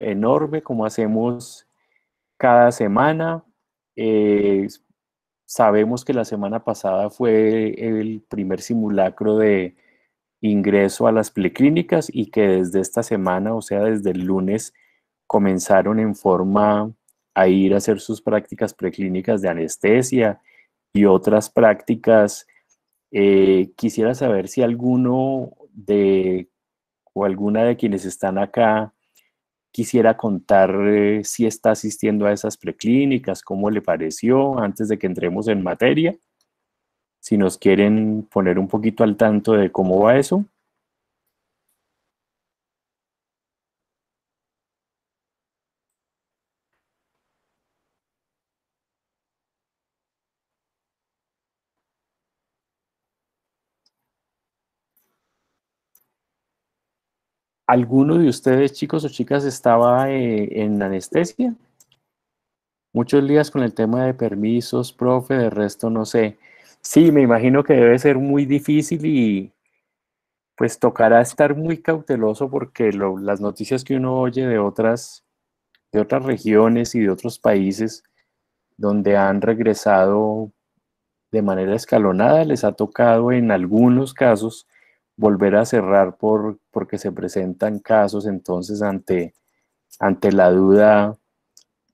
enorme como hacemos cada semana. Eh, sabemos que la semana pasada fue el primer simulacro de ingreso a las preclínicas y que desde esta semana, o sea, desde el lunes, comenzaron en forma a ir a hacer sus prácticas preclínicas de anestesia y otras prácticas. Eh, quisiera saber si alguno de o alguna de quienes están acá quisiera contar eh, si está asistiendo a esas preclínicas, cómo le pareció antes de que entremos en materia. Si nos quieren poner un poquito al tanto de cómo va eso. ¿Alguno de ustedes, chicos o chicas, estaba eh, en anestesia? Muchos días con el tema de permisos, profe, de resto no sé. Sí, me imagino que debe ser muy difícil y pues tocará estar muy cauteloso porque las noticias que uno oye de de otras regiones y de otros países donde han regresado de manera escalonada, les ha tocado en algunos casos volver a cerrar porque se presentan casos, entonces ante, ante la duda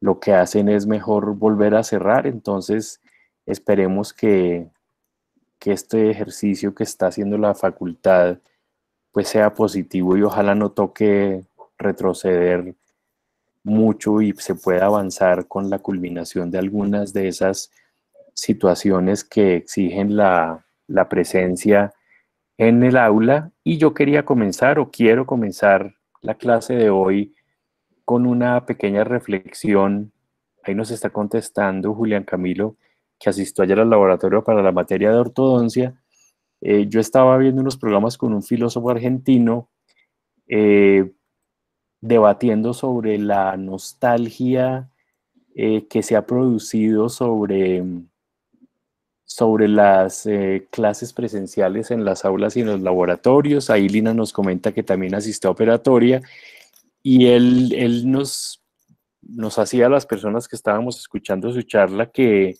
lo que hacen es mejor volver a cerrar, entonces esperemos que, que este ejercicio que está haciendo la facultad pues sea positivo y ojalá no toque retroceder mucho y se pueda avanzar con la culminación de algunas de esas situaciones que exigen la, la presencia en el aula y yo quería comenzar o quiero comenzar la clase de hoy con una pequeña reflexión. Ahí nos está contestando Julián Camilo, que asistió ayer al laboratorio para la materia de ortodoncia. Eh, yo estaba viendo unos programas con un filósofo argentino eh, debatiendo sobre la nostalgia eh, que se ha producido sobre sobre las eh, clases presenciales en las aulas y en los laboratorios. Ahí Lina nos comenta que también asistió a operatoria y él, él nos, nos hacía a las personas que estábamos escuchando su charla que,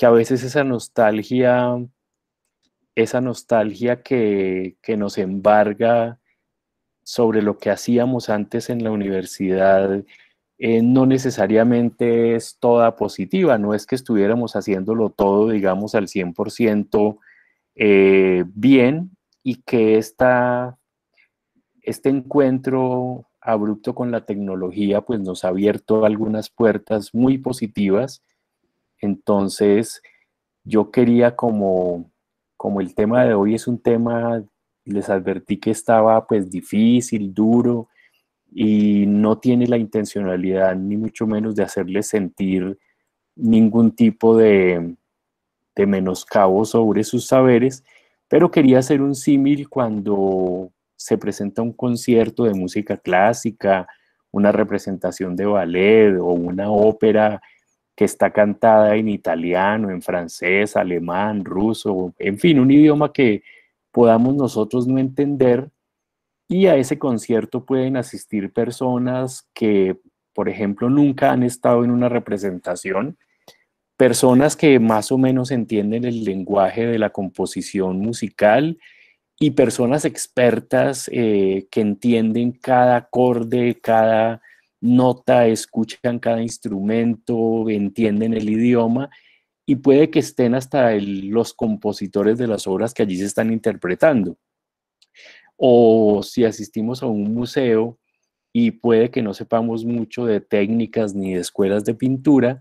a veces esa nostalgia, esa nostalgia que nos embarga sobre lo que hacíamos antes en la universidad, eh, no necesariamente es toda positiva, no es que estuviéramos haciéndolo todo, digamos, al 100% eh, bien y que esta, este encuentro abrupto con la tecnología pues nos ha abierto algunas puertas muy positivas. Entonces, yo quería como, como el tema de hoy es un tema, les advertí que estaba pues difícil, duro, y no tiene la intencionalidad ni mucho menos de hacerle sentir ningún tipo de, menoscabo sobre sus saberes, pero quería hacer un símil cuando se presenta un concierto de música clásica, una representación de ballet o una ópera que está cantada en italiano, en francés, alemán, ruso, en fin, un idioma que podamos nosotros no entender, y a ese concierto pueden asistir personas que, por ejemplo, nunca han estado en una representación, personas que más o menos entienden el lenguaje de la composición musical y personas expertas eh, que entienden cada acorde, cada nota, escuchan cada instrumento, entienden el idioma y puede que estén hasta los compositores de las obras que allí se están interpretando o si asistimos a un museo y puede que no sepamos mucho de técnicas ni de escuelas de pintura,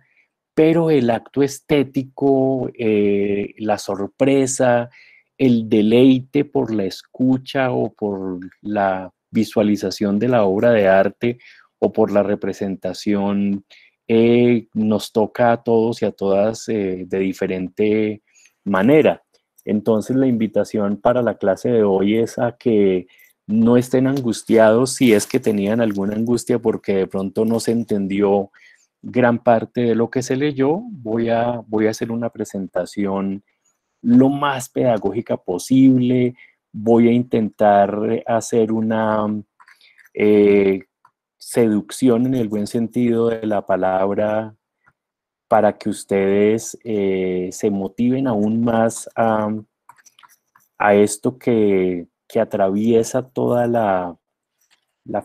pero el acto estético, eh, la sorpresa, el deleite por la escucha o por la visualización de la obra de arte o por la representación, eh, nos toca a todos y a todas eh, de diferente manera. Entonces la invitación para la clase de hoy es a que no estén angustiados si es que tenían alguna angustia porque de pronto no se entendió gran parte de lo que se leyó. Voy a, voy a hacer una presentación lo más pedagógica posible. Voy a intentar hacer una eh, seducción en el buen sentido de la palabra para que ustedes eh, se motiven aún más a, esto que, atraviesa toda la,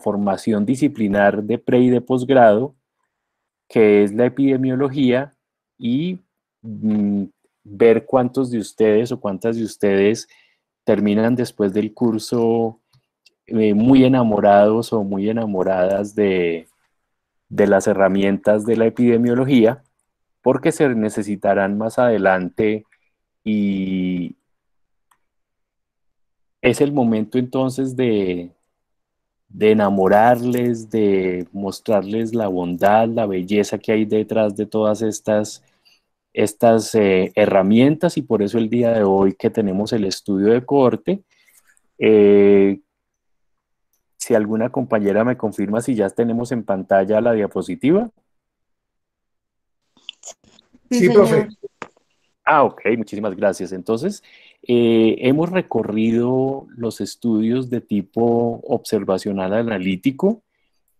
formación disciplinar de pre y de posgrado, que es la epidemiología, y mm, ver cuántos de ustedes o cuántas de ustedes terminan después del curso eh, muy enamorados o muy enamoradas de las herramientas de la epidemiología porque se necesitarán más adelante y es el momento entonces de, enamorarles, de mostrarles la bondad, la belleza que hay detrás de todas estas, estas eh, herramientas y por eso el día de hoy que tenemos el estudio de corte. Eh, si alguna compañera me confirma si ya tenemos en pantalla la diapositiva. Sí, profe. Ah, ok, muchísimas gracias. Entonces, eh, hemos recorrido los estudios de tipo observacional analítico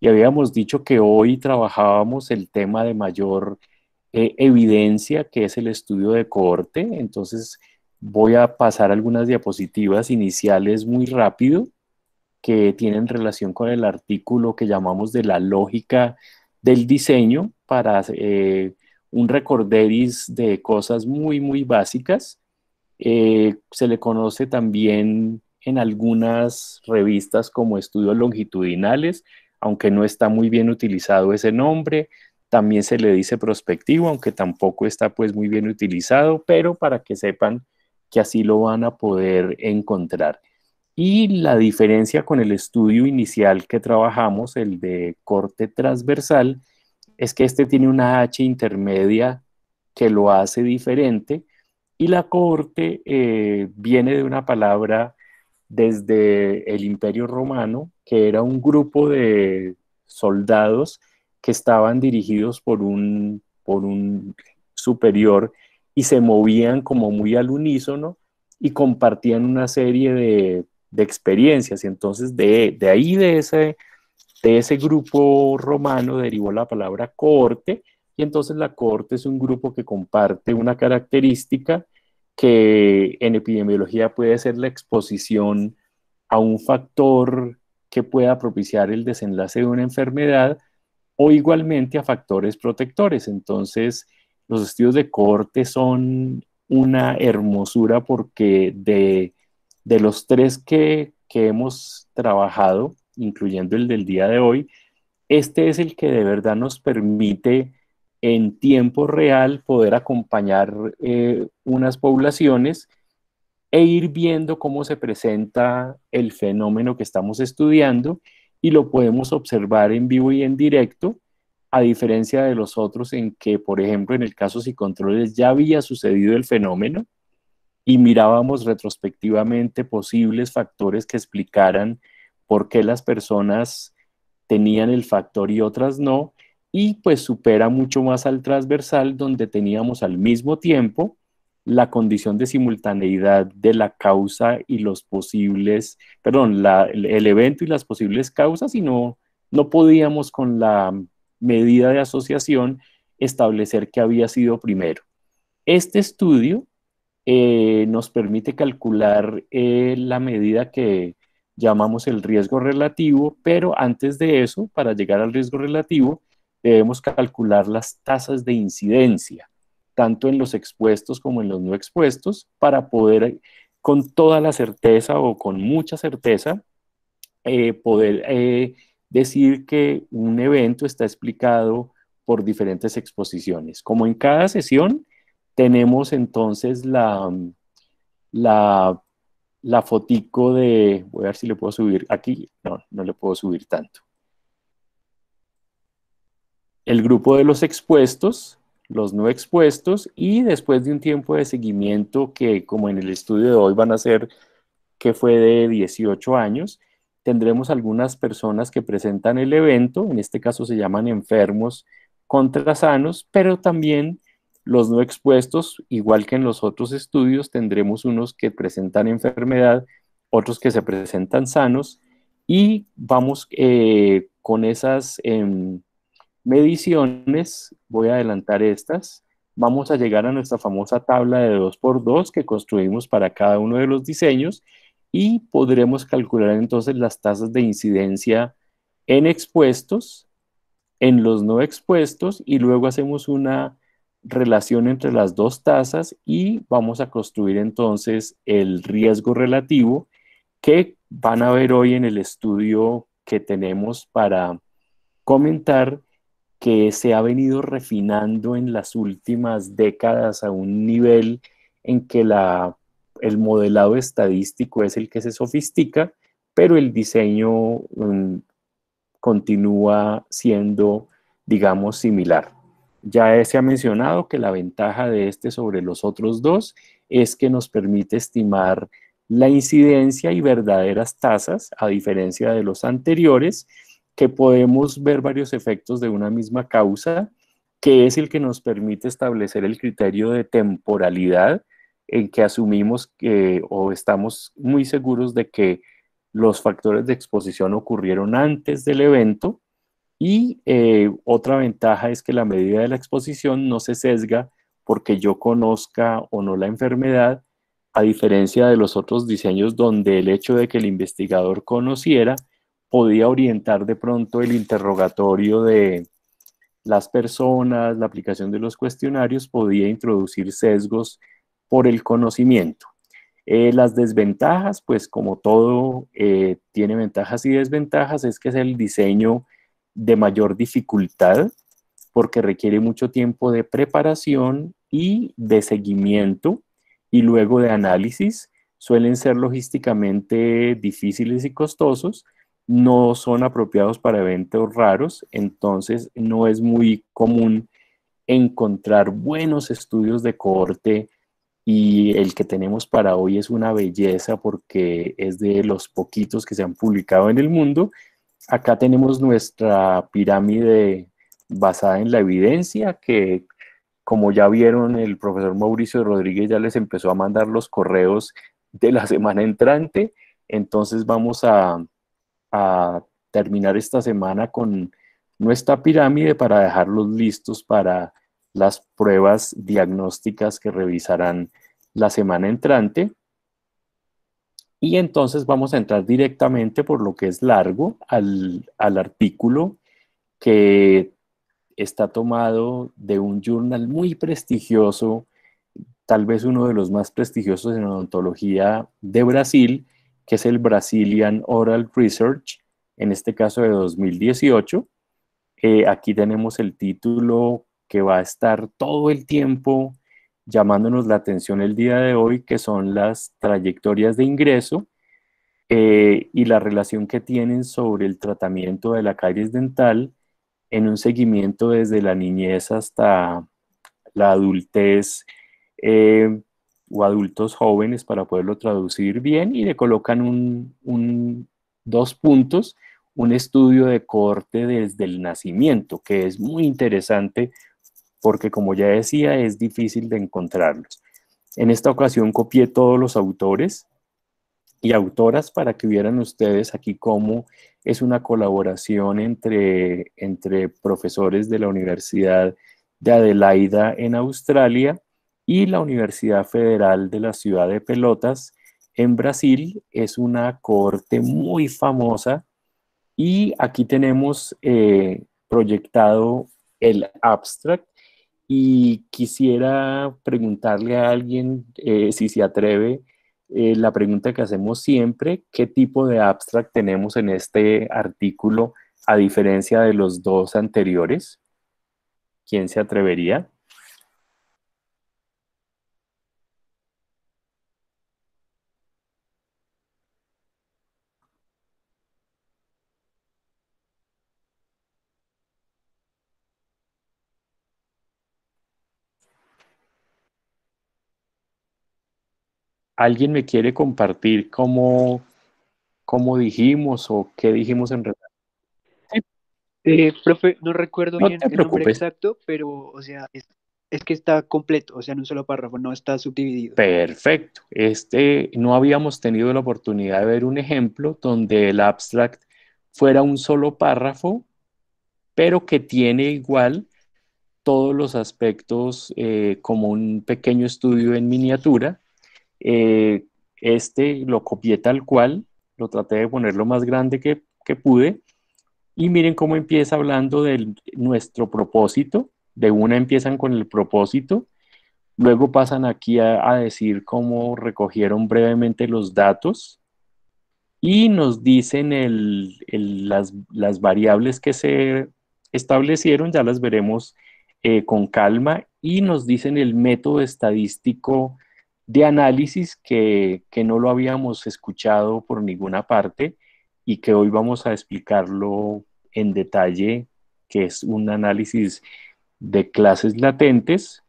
y habíamos dicho que hoy trabajábamos el tema de mayor eh, evidencia, que es el estudio de cohorte. Entonces, voy a pasar algunas diapositivas iniciales muy rápido que tienen relación con el artículo que llamamos de la lógica del diseño para... Eh, un recorderis de cosas muy, muy básicas. Eh, se le conoce también en algunas revistas como estudios longitudinales, aunque no está muy bien utilizado ese nombre. También se le dice prospectivo, aunque tampoco está pues muy bien utilizado, pero para que sepan que así lo van a poder encontrar. Y la diferencia con el estudio inicial que trabajamos, el de corte transversal, es que este tiene una H intermedia que lo hace diferente y la corte eh, viene de una palabra desde el imperio romano, que era un grupo de soldados que estaban dirigidos por un, por un superior y se movían como muy al unísono y compartían una serie de, de experiencias. Y entonces de, de ahí, de ese de ese grupo romano derivó la palabra cohorte y entonces la cohorte es un grupo que comparte una característica que en epidemiología puede ser la exposición a un factor que pueda propiciar el desenlace de una enfermedad o igualmente a factores protectores. Entonces, los estudios de cohorte son una hermosura porque de, los tres que hemos trabajado, incluyendo el del día de hoy, este es el que de verdad nos permite en tiempo real poder acompañar eh, unas poblaciones e ir viendo cómo se presenta el fenómeno que estamos estudiando y lo podemos observar en vivo y en directo, a diferencia de los otros en que, por ejemplo, en el caso si controles ya había sucedido el fenómeno y mirábamos retrospectivamente posibles factores que explicaran por qué las personas tenían el factor y otras no, y pues supera mucho más al transversal donde teníamos al mismo tiempo la condición de simultaneidad de la causa y los posibles, perdón, el, evento y las posibles causas y no, podíamos con la medida de asociación establecer qué había sido primero. Este estudio eh, nos permite calcular eh, la medida que llamamos el riesgo relativo, pero antes de eso, para llegar al riesgo relativo, debemos calcular las tasas de incidencia, tanto en los expuestos como en los no expuestos, para poder con toda la certeza o con mucha certeza eh, poder eh, decir que un evento está explicado por diferentes exposiciones. Como en cada sesión, tenemos entonces la, la la fotico de, voy a ver si le puedo subir aquí, no, no le puedo subir tanto. El grupo de los expuestos, los no expuestos y después de un tiempo de seguimiento que como en el estudio de hoy van a ser que fue de 18 años, tendremos algunas personas que presentan el evento, en este caso se llaman enfermos contra sanos, pero también los no expuestos, igual que en los otros estudios, tendremos unos que presentan enfermedad, otros que se presentan sanos y vamos eh, con esas em, mediciones, voy a adelantar estas, vamos a llegar a nuestra famosa tabla de 2x2 que construimos para cada uno de los diseños y podremos calcular entonces las tasas de incidencia en expuestos, en los no expuestos y luego hacemos una relación entre las dos tasas y vamos a construir entonces el riesgo relativo que van a ver hoy en el estudio que tenemos para comentar que se ha venido refinando en las últimas décadas a un nivel en que la, el modelado estadístico es el que se sofistica, pero el diseño mm, continúa siendo, digamos, similar. Ya se ha mencionado que la ventaja de este sobre los otros dos es que nos permite estimar la incidencia y verdaderas tasas, a diferencia de los anteriores, que podemos ver varios efectos de una misma causa, que es el que nos permite establecer el criterio de temporalidad en que asumimos que o estamos muy seguros de que los factores de exposición ocurrieron antes del evento y eh, otra ventaja es que la medida de la exposición no se sesga porque yo conozca o no la enfermedad, a diferencia de los otros diseños donde el hecho de que el investigador conociera podía orientar de pronto el interrogatorio de las personas, la aplicación de los cuestionarios, podía introducir sesgos por el conocimiento. Eh, las desventajas, pues como todo eh, tiene ventajas y desventajas, es que es el diseño de mayor dificultad porque requiere mucho tiempo de preparación y de seguimiento y luego de análisis. Suelen ser logísticamente difíciles y costosos, no son apropiados para eventos raros, entonces no es muy común encontrar buenos estudios de cohorte y el que tenemos para hoy es una belleza porque es de los poquitos que se han publicado en el mundo acá tenemos nuestra pirámide basada en la evidencia, que como ya vieron, el profesor Mauricio Rodríguez ya les empezó a mandar los correos de la semana entrante. Entonces vamos a, a terminar esta semana con nuestra pirámide para dejarlos listos para las pruebas diagnósticas que revisarán la semana entrante. Y entonces vamos a entrar directamente por lo que es largo al, artículo que está tomado de un journal muy prestigioso, tal vez uno de los más prestigiosos en odontología de Brasil, que es el Brazilian Oral Research, en este caso de 2018. Eh, aquí tenemos el título que va a estar todo el tiempo llamándonos la atención el día de hoy, que son las trayectorias de ingreso eh, y la relación que tienen sobre el tratamiento de la caries dental en un seguimiento desde la niñez hasta la adultez eh, o adultos jóvenes para poderlo traducir bien y le colocan un, dos puntos, un estudio de corte desde el nacimiento, que es muy interesante porque como ya decía, es difícil de encontrarlos. En esta ocasión copié todos los autores y autoras para que vieran ustedes aquí cómo es una colaboración entre, entre profesores de la Universidad de Adelaida en Australia y la Universidad Federal de la Ciudad de Pelotas en Brasil. Es una corte muy famosa y aquí tenemos eh, proyectado el abstract y quisiera preguntarle a alguien, eh, si se atreve, eh, la pregunta que hacemos siempre, ¿qué tipo de abstract tenemos en este artículo a diferencia de los dos anteriores? ¿Quién se atrevería? alguien me quiere compartir cómo, cómo dijimos o qué dijimos en realidad. profe, no recuerdo no bien el preocupes. exacto, pero, o sea, es, que está completo, o sea, en un solo párrafo, no está subdividido. Perfecto. Este, no habíamos tenido la oportunidad de ver un ejemplo donde el abstract fuera un solo párrafo, pero que tiene igual todos los aspectos eh, como un pequeño estudio en miniatura eh, este lo copié tal cual, lo traté de poner lo más grande que, pude. Y miren cómo empieza hablando de nuestro propósito. De una empiezan con el propósito, luego pasan aquí a, decir cómo recogieron brevemente los datos y nos dicen el, las, variables que se establecieron, ya las veremos eh, con calma, y nos dicen el método estadístico de análisis que, no lo habíamos escuchado por ninguna parte y que hoy vamos a explicarlo en detalle, que es un análisis de clases latentes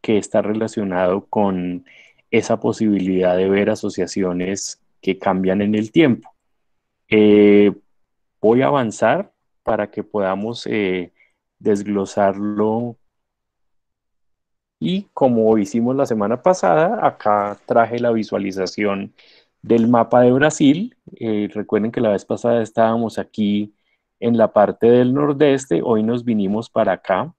que está relacionado con esa posibilidad de ver asociaciones que cambian en el tiempo. Eh, voy a avanzar para que podamos eh, desglosarlo y como hicimos la semana pasada, acá traje la visualización del mapa de Brasil. Eh, recuerden que la vez pasada estábamos aquí en la parte del nordeste, hoy nos vinimos para acá,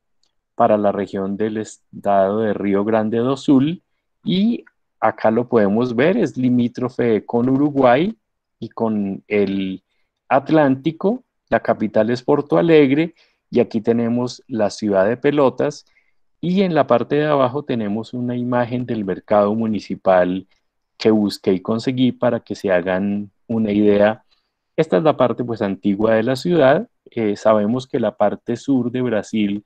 para la región del estado de Río Grande do Sul y acá lo podemos ver, es limítrofe con Uruguay y con el Atlántico, la capital es Porto Alegre y aquí tenemos la ciudad de Pelotas y en la parte de abajo tenemos una imagen del mercado municipal que busqué y conseguí para que se hagan una idea. Esta es la parte pues antigua de la ciudad. Eh, sabemos que la parte sur de Brasil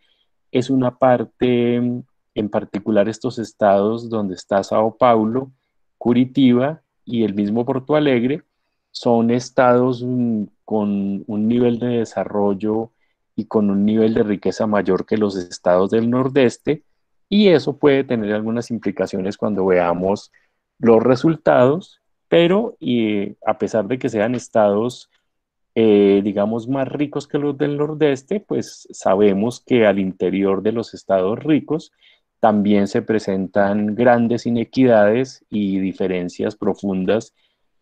es una parte, mm, en particular estos estados donde está Sao Paulo, Curitiba y el mismo Porto Alegre, son estados mm, con un nivel de desarrollo y con un nivel de riqueza mayor que los estados del nordeste, y eso puede tener algunas implicaciones cuando veamos los resultados, pero y eh, a pesar de que sean estados, eh, digamos, más ricos que los del nordeste, pues sabemos que al interior de los estados ricos también se presentan grandes inequidades y diferencias profundas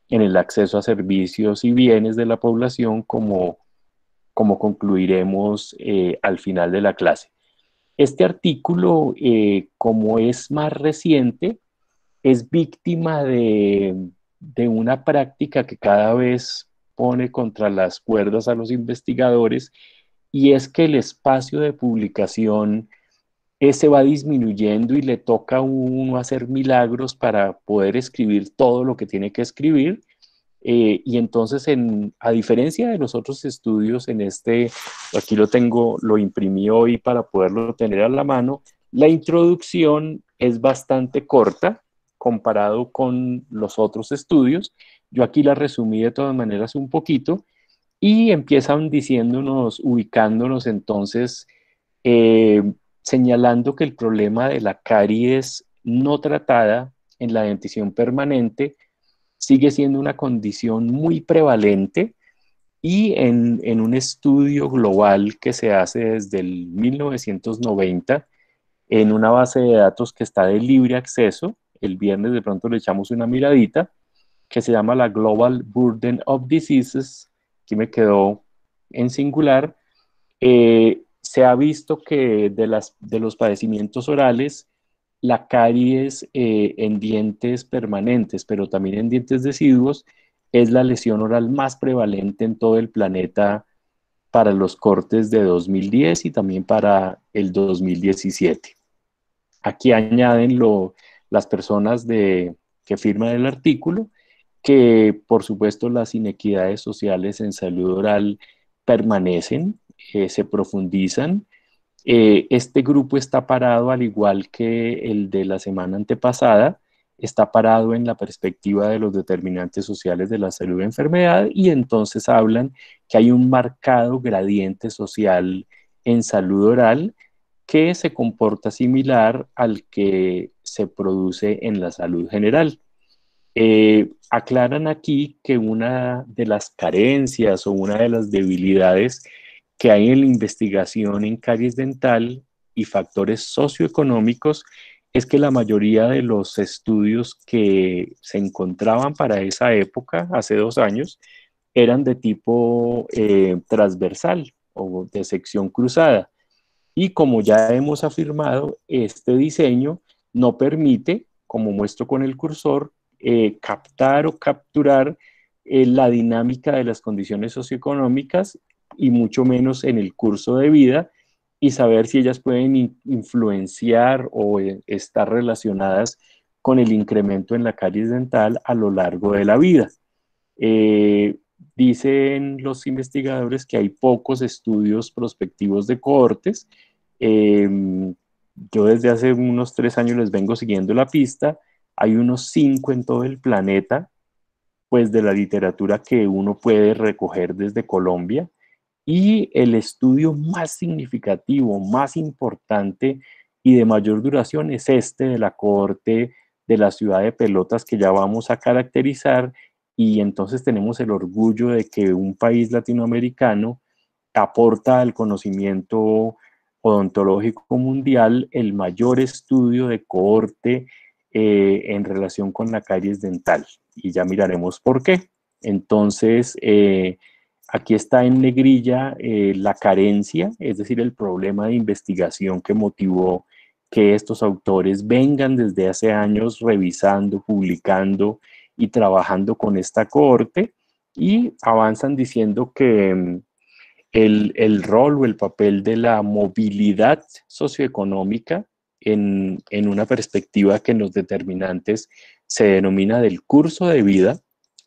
en el acceso a servicios y bienes de la población, como como concluiremos eh, al final de la clase. Este artículo, eh, como es más reciente, es víctima de, de una práctica que cada vez pone contra las cuerdas a los investigadores y es que el espacio de publicación se va disminuyendo y le toca a uno hacer milagros para poder escribir todo lo que tiene que escribir eh, y entonces, a diferencia de los otros estudios, en este, aquí lo tengo, lo imprimí hoy para poderlo tener a la mano, la introducción es bastante corta comparado con los otros estudios. Yo aquí la resumí de todas maneras un poquito y empiezan diciéndonos, ubicándonos entonces, eh, señalando que el problema de la caries no tratada en la dentición permanente sigue siendo una condición muy prevalente y en, un estudio global que se hace desde el 1990 en una base de datos que está de libre acceso, el viernes de pronto le echamos una miradita, que se llama la Global Burden of Diseases, que me quedó en singular, eh, se ha visto que de, las, de los padecimientos orales, la caries eh, en dientes permanentes, pero también en dientes deciduos, es la lesión oral más prevalente en todo el planeta para los cortes de 2010 y también para el 2017. Aquí añaden lo, las personas de, que firman el artículo que, por supuesto, las inequidades sociales en salud oral permanecen, eh, se profundizan eh, este grupo está parado, al igual que el de la semana antepasada, está parado en la perspectiva de los determinantes sociales de la salud y enfermedad y entonces hablan que hay un marcado gradiente social en salud oral que se comporta similar al que se produce en la salud general. Eh, aclaran aquí que una de las carencias o una de las debilidades que hay en la investigación en caries dental y factores socioeconómicos es que la mayoría de los estudios que se encontraban para esa época, hace dos años, eran de tipo eh, transversal o de sección cruzada. Y como ya hemos afirmado, este diseño no permite, como muestro con el cursor, eh, captar o capturar eh, la dinámica de las condiciones socioeconómicas y mucho menos en el curso de vida y saber si ellas pueden influenciar o eh, estar relacionadas con el incremento en la caries dental a lo largo de la vida. Eh, dicen los investigadores que hay pocos estudios prospectivos de cohortes. Em, yo desde hace unos tres años les vengo siguiendo la pista. Hay unos cinco en todo el planeta, pues de la literatura que uno puede recoger desde Colombia. Y el estudio más significativo, más importante y de mayor duración es este de la cohorte de la ciudad de pelotas que ya vamos a caracterizar y entonces tenemos el orgullo de que un país latinoamericano aporta al conocimiento odontológico mundial el mayor estudio de cohorte eh, en relación con la caries dental y ya miraremos por qué. Entonces, eh, Aquí está en negrilla eh, la carencia, es decir, el problema de investigación que motivó que estos autores vengan desde hace años revisando, publicando y trabajando con esta cohorte y avanzan diciendo que mm, el, rol o el papel de la movilidad socioeconómica en, en una perspectiva que en los determinantes se denomina del curso de vida,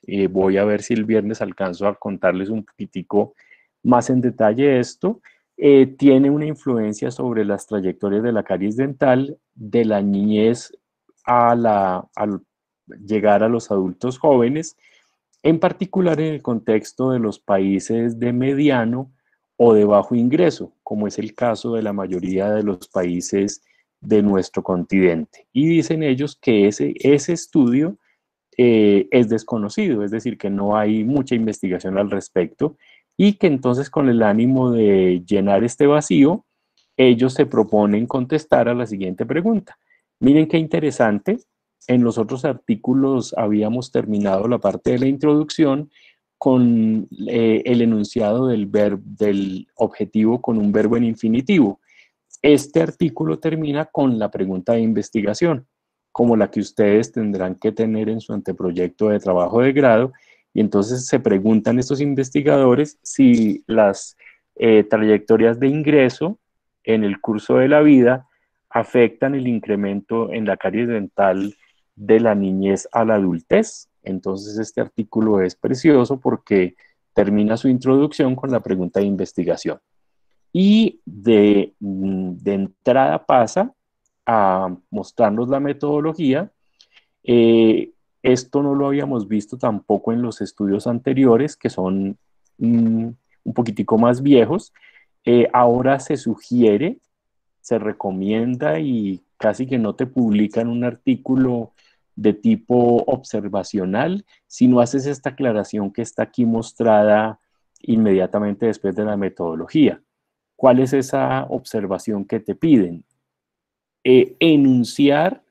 eh, voy a ver si el viernes alcanzo a contarles un poquitico más en detalle esto. Eh, tiene una influencia sobre las trayectorias de la caries dental de la niñez a la, al llegar a los adultos jóvenes, en particular en el contexto de los países de mediano o de bajo ingreso, como es el caso de la mayoría de los países de nuestro continente. Y dicen ellos que ese, ese estudio eh, es desconocido, es decir, que no hay mucha investigación al respecto y que entonces con el ánimo de llenar este vacío, ellos se proponen contestar a la siguiente pregunta. Miren qué interesante, en los otros artículos habíamos terminado la parte de la introducción con eh, el enunciado del, del objetivo con un verbo en infinitivo. Este artículo termina con la pregunta de investigación como la que ustedes tendrán que tener en su anteproyecto de trabajo de grado. Y entonces se preguntan estos investigadores si las eh, trayectorias de ingreso en el curso de la vida afectan el incremento en la caries dental de la niñez a la adultez. Entonces este artículo es precioso porque termina su introducción con la pregunta de investigación. Y de mm, entrada pasa a mostrarnos la metodología. Eh, esto no lo habíamos visto tampoco en los estudios anteriores, que son mm, un poquitico más viejos. Eh, ahora se sugiere, se recomienda y casi que no te publican un artículo de tipo observacional si no haces esta aclaración que está aquí mostrada inmediatamente después de la metodología. ¿Cuál es esa observación que te piden? Eh, enunciar,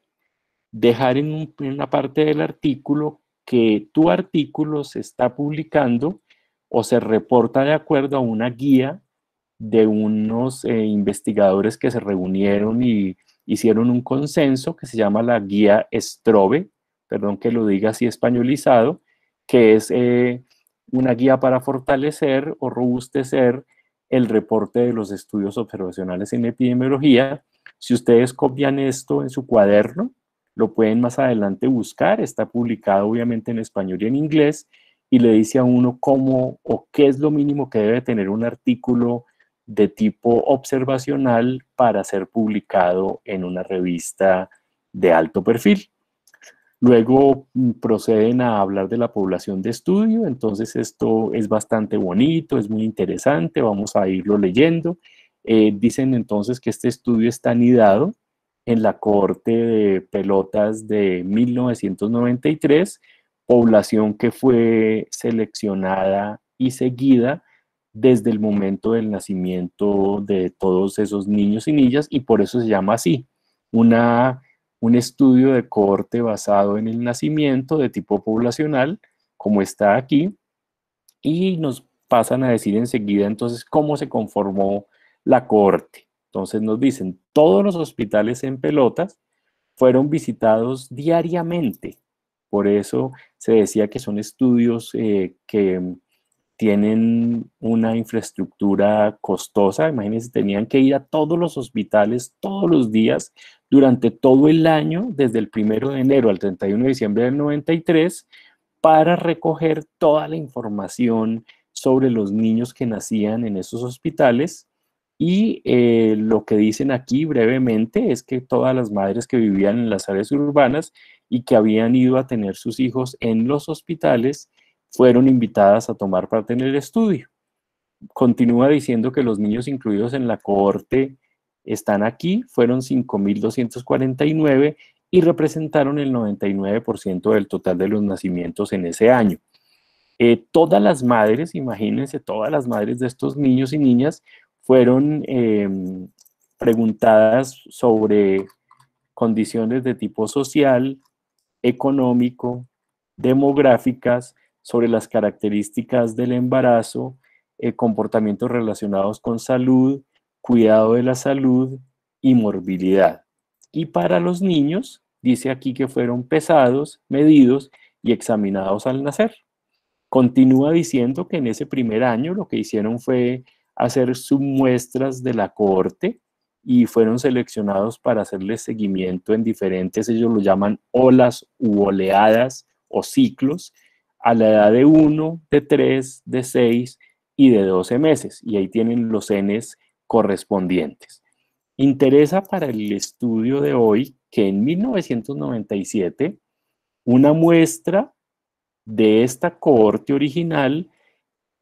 dejar en, una parte del artículo que tu artículo se está publicando o se reporta de acuerdo a una guía de unos eh, investigadores que se reunieron y hicieron un consenso que se llama la guía Strobe, perdón que lo diga así españolizado, que es eh, una guía para fortalecer o robustecer el reporte de los estudios observacionales en epidemiología si ustedes copian esto en su cuaderno, lo pueden más adelante buscar, está publicado obviamente en español y en inglés, y le dice a uno cómo o qué es lo mínimo que debe tener un artículo de tipo observacional para ser publicado en una revista de alto perfil. Luego mm, proceden a hablar de la población de estudio, entonces esto es bastante bonito, es muy interesante, vamos a irlo leyendo eh, dicen entonces que este estudio está anidado en la corte de pelotas de 1993, población que fue seleccionada y seguida desde el momento del nacimiento de todos esos niños y niñas y por eso se llama así, una, un estudio de corte basado en el nacimiento de tipo poblacional, como está aquí, y nos pasan a decir enseguida entonces cómo se conformó la corte, Entonces nos dicen, todos los hospitales en pelotas fueron visitados diariamente. Por eso se decía que son estudios eh, que tienen una infraestructura costosa. Imagínense, tenían que ir a todos los hospitales todos los días durante todo el año, desde el primero de enero al 31 de diciembre del 93, para recoger toda la información sobre los niños que nacían en esos hospitales y eh, lo que dicen aquí brevemente es que todas las madres que vivían en las áreas urbanas y que habían ido a tener sus hijos en los hospitales fueron invitadas a tomar parte en el estudio. Continúa diciendo que los niños incluidos en la cohorte están aquí, fueron 5.249 y representaron el 99% del total de los nacimientos en ese año. Eh, todas las madres, imagínense, todas las madres de estos niños y niñas fueron em, preguntadas sobre condiciones de tipo social, económico, demográficas, sobre las características del embarazo, eh, comportamientos relacionados con salud, cuidado de la salud y morbilidad. Y para los niños, dice aquí que fueron pesados, medidos y examinados al nacer. Continúa diciendo que en ese primer año lo que hicieron fue hacer muestras de la cohorte y fueron seleccionados para hacerle seguimiento en diferentes, ellos lo llaman olas u oleadas o ciclos, a la edad de 1, de 3, de 6 y de 12 meses. Y ahí tienen los Ns correspondientes. Interesa para el estudio de hoy que en 1997 una muestra de esta cohorte original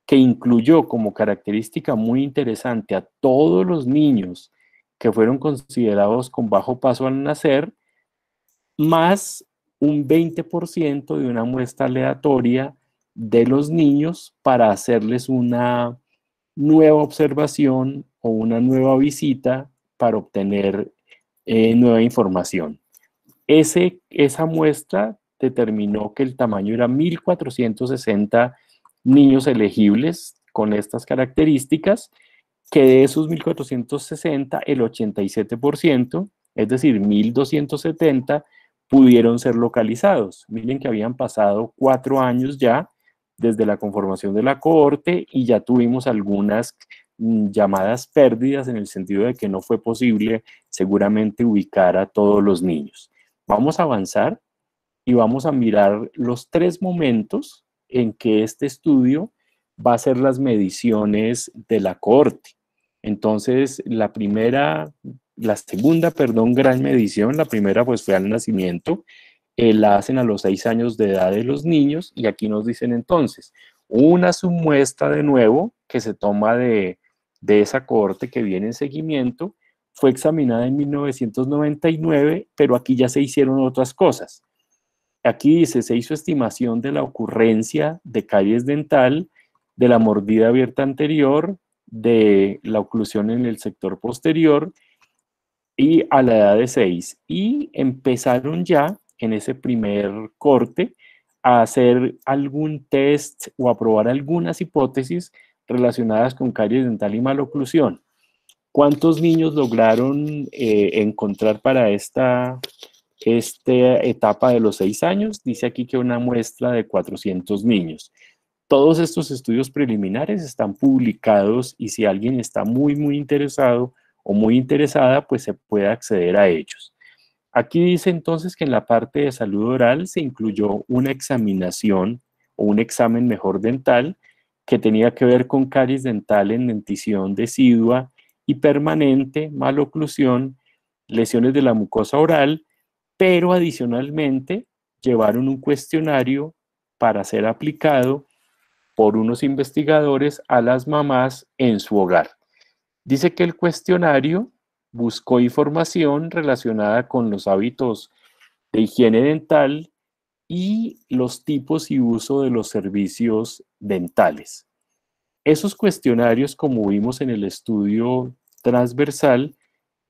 que incluyó como característica muy interesante a todos los niños que fueron considerados con bajo paso al nacer, más un 20% de una muestra aleatoria de los niños para hacerles una nueva observación o una nueva visita para obtener eh, nueva información. esa muestra determinó que el tamaño era 1460 niños elegibles con estas características, que de esos 1.460, el 87%, es decir, 1.270, pudieron ser localizados. Miren que habían pasado cuatro años ya desde la conformación de la cohorte y ya tuvimos algunas mm, llamadas pérdidas en el sentido de que no fue posible seguramente ubicar a todos los niños. Vamos a avanzar y vamos a mirar los tres momentos en que este estudio va a ser las mediciones de la corte. Entonces, la primera, la segunda, perdón, gran medición, la primera pues fue al nacimiento, eh, la hacen a los seis años de edad de los niños y aquí nos dicen entonces, una submuestra de nuevo que se toma de, de esa corte que viene en seguimiento, fue examinada en 1999, pero aquí ya se hicieron otras cosas. Aquí dice, se hizo estimación de la ocurrencia de caries dental, de la mordida abierta anterior, de la oclusión en el sector posterior y a la edad de 6. Y empezaron ya en ese primer corte a hacer algún test o a probar algunas hipótesis relacionadas con caries dental y maloclusión. ¿Cuántos niños lograron eh, encontrar para esta esta etapa de los seis años, dice aquí que una muestra de 400 niños. Todos estos estudios preliminares están publicados y si alguien está muy, muy interesado o muy interesada, pues se puede acceder a ellos. Aquí dice entonces que en la parte de salud oral se incluyó una examinación o un examen mejor dental que tenía que ver con caries dental en dentición decidua y permanente, maloclusión, lesiones de la mucosa oral, pero adicionalmente llevaron un cuestionario para ser aplicado por unos investigadores a las mamás en su hogar. Dice que el cuestionario buscó información relacionada con los hábitos de higiene dental y los tipos y uso de los servicios dentales. Esos cuestionarios, como vimos en el estudio transversal,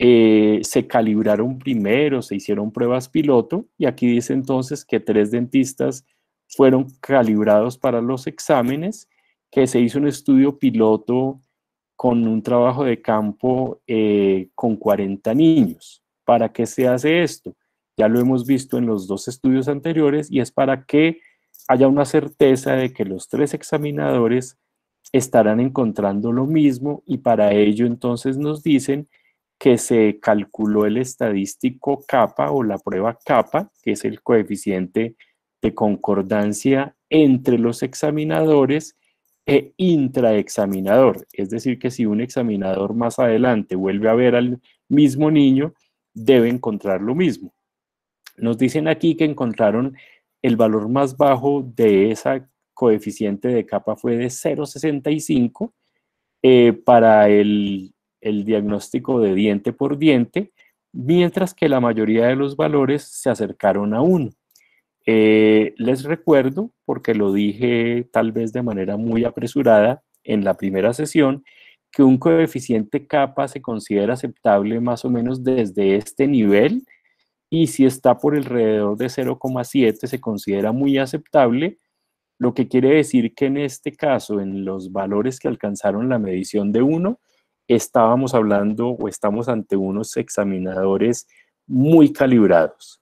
eh, se calibraron primero, se hicieron pruebas piloto y aquí dice entonces que tres dentistas fueron calibrados para los exámenes, que se hizo un estudio piloto con un trabajo de campo eh, con 40 niños. ¿Para qué se hace esto? Ya lo hemos visto en los dos estudios anteriores y es para que haya una certeza de que los tres examinadores estarán encontrando lo mismo y para ello entonces nos dicen que se calculó el estadístico kappa o la prueba kappa, que es el coeficiente de concordancia entre los examinadores e intraexaminador. Es decir, que si un examinador más adelante vuelve a ver al mismo niño, debe encontrar lo mismo. Nos dicen aquí que encontraron el valor más bajo de esa coeficiente de capa fue de 0,65 eh, para el el diagnóstico de diente por diente, mientras que la mayoría de los valores se acercaron a 1. Eh, les recuerdo, porque lo dije tal vez de manera muy apresurada en la primera sesión, que un coeficiente capa se considera aceptable más o menos desde este nivel y si está por alrededor de 0,7 se considera muy aceptable, lo que quiere decir que en este caso, en los valores que alcanzaron la medición de 1, estábamos hablando o estamos ante unos examinadores muy calibrados.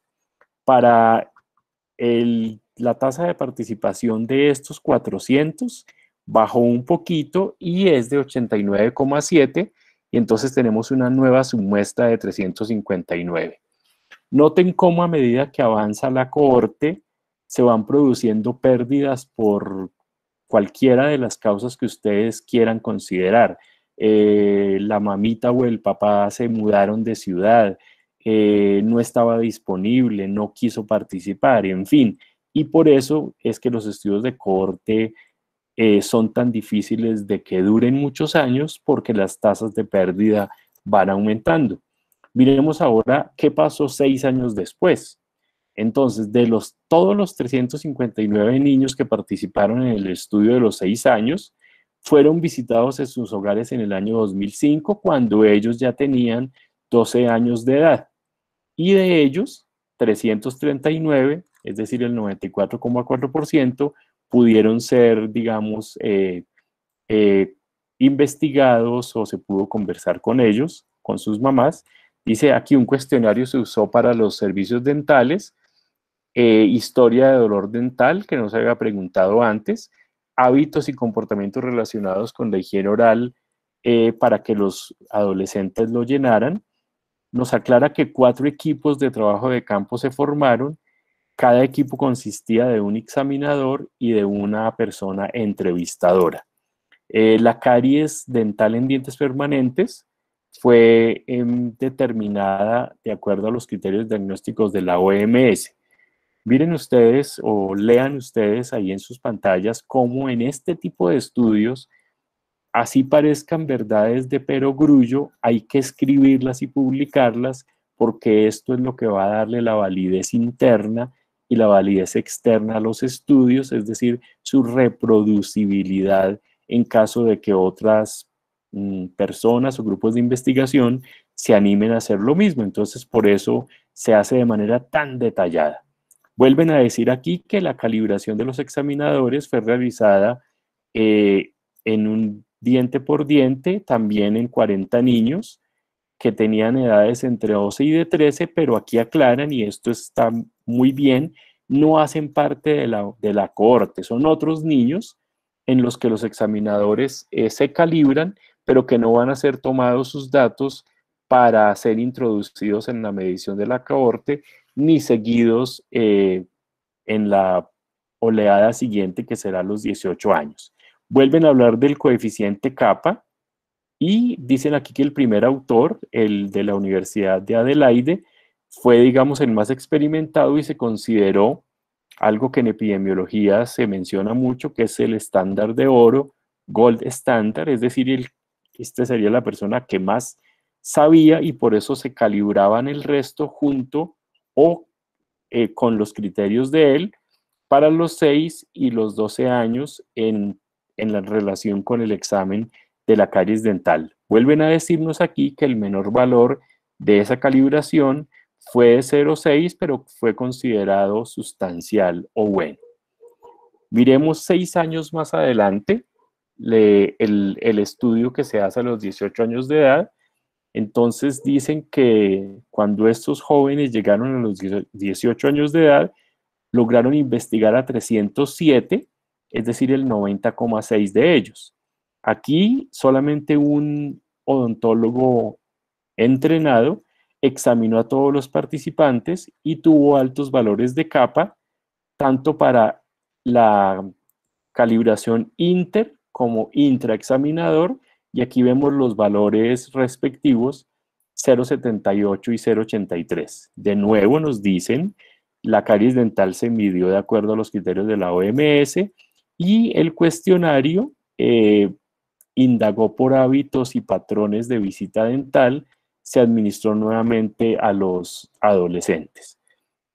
Para la tasa de participación de estos 400 bajó un poquito y es de 89,7 y entonces tenemos una nueva submuestra de 359. Noten cómo a medida que avanza la cohorte se van produciendo pérdidas por cualquiera de las causas que ustedes quieran considerar. Eh, la mamita o el papá se mudaron de ciudad, eh, no estaba disponible, no quiso participar, en fin. Y por eso es que los estudios de corte eh, son tan difíciles de que duren muchos años porque las tasas de pérdida van aumentando. Miremos ahora qué pasó seis años después. Entonces, de los, todos los 359 niños que participaron en el estudio de los seis años, fueron visitados en sus hogares en el año 2005 cuando ellos ya tenían 12 años de edad. Y de ellos, 339, es decir, el 94,4%, pudieron ser, digamos, eh, eh, investigados o se pudo conversar con ellos, con sus mamás. Dice aquí un cuestionario se usó para los servicios dentales, eh, historia de dolor dental que no se había preguntado antes, hábitos y comportamientos relacionados con la higiene oral eh, para que los adolescentes lo llenaran. Nos aclara que cuatro equipos de trabajo de campo se formaron. Cada equipo consistía de un examinador y de una persona entrevistadora. Eh, la caries dental en dientes permanentes fue em, determinada de acuerdo a los criterios diagnósticos de la OMS. Miren ustedes o lean ustedes ahí en sus pantallas cómo en este tipo de estudios, así parezcan verdades de perogrullo, hay que escribirlas y publicarlas porque esto es lo que va a darle la validez interna y la validez externa a los estudios, es decir, su reproducibilidad en caso de que otras mm, personas o grupos de investigación se animen a hacer lo mismo. Entonces, por eso se hace de manera tan detallada. Vuelven a decir aquí que la calibración de los examinadores fue realizada eh, en un diente por diente, también en 40 niños que tenían edades entre 12 y de 13, pero aquí aclaran, y esto está muy bien, no hacen parte de la, de la cohorte, son otros niños en los que los examinadores eh, se calibran, pero que no van a ser tomados sus datos para ser introducidos en la medición de la cohorte, ni seguidos eh, en la oleada siguiente, que será los 18 años. Vuelven a hablar del coeficiente kappa y dicen aquí que el primer autor, el de la Universidad de Adelaide, fue, digamos, el más experimentado y se consideró algo que en epidemiología se menciona mucho, que es el estándar de oro, gold estándar es decir, este sería la persona que más sabía y por eso se calibraban el resto junto o eh, con los criterios de él para los 6 y los 12 años en, la relación con el examen de la caries dental. Vuelven a decirnos aquí que el menor valor de esa calibración fue de 0,6, pero fue considerado sustancial o bueno. Miremos seis años más adelante el, el, estudio que se hace a los 18 años de edad entonces dicen que cuando estos jóvenes llegaron a los 18 años de edad, lograron investigar a 307, es decir, el 90,6 de ellos. Aquí solamente un odontólogo entrenado examinó a todos los participantes y tuvo altos valores de capa, tanto para la calibración inter como intraexaminador y aquí vemos los valores respectivos 0,78 y 0,83. De nuevo nos dicen, la caries dental se midió de acuerdo a los criterios de la OMS y el cuestionario eh, indagó por hábitos y patrones de visita dental, se administró nuevamente a los adolescentes.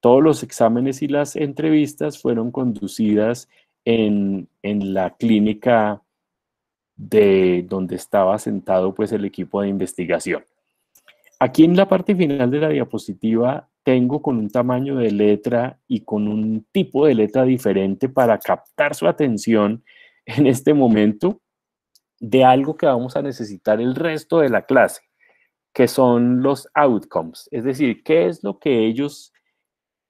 Todos los exámenes y las entrevistas fueron conducidas en, en la clínica de donde estaba sentado pues el equipo de investigación. Aquí en la parte final de la diapositiva tengo con un tamaño de letra y con un tipo de letra diferente para captar su atención en este momento de algo que vamos a necesitar el resto de la clase, que son los outcomes, es decir, qué es lo que ellos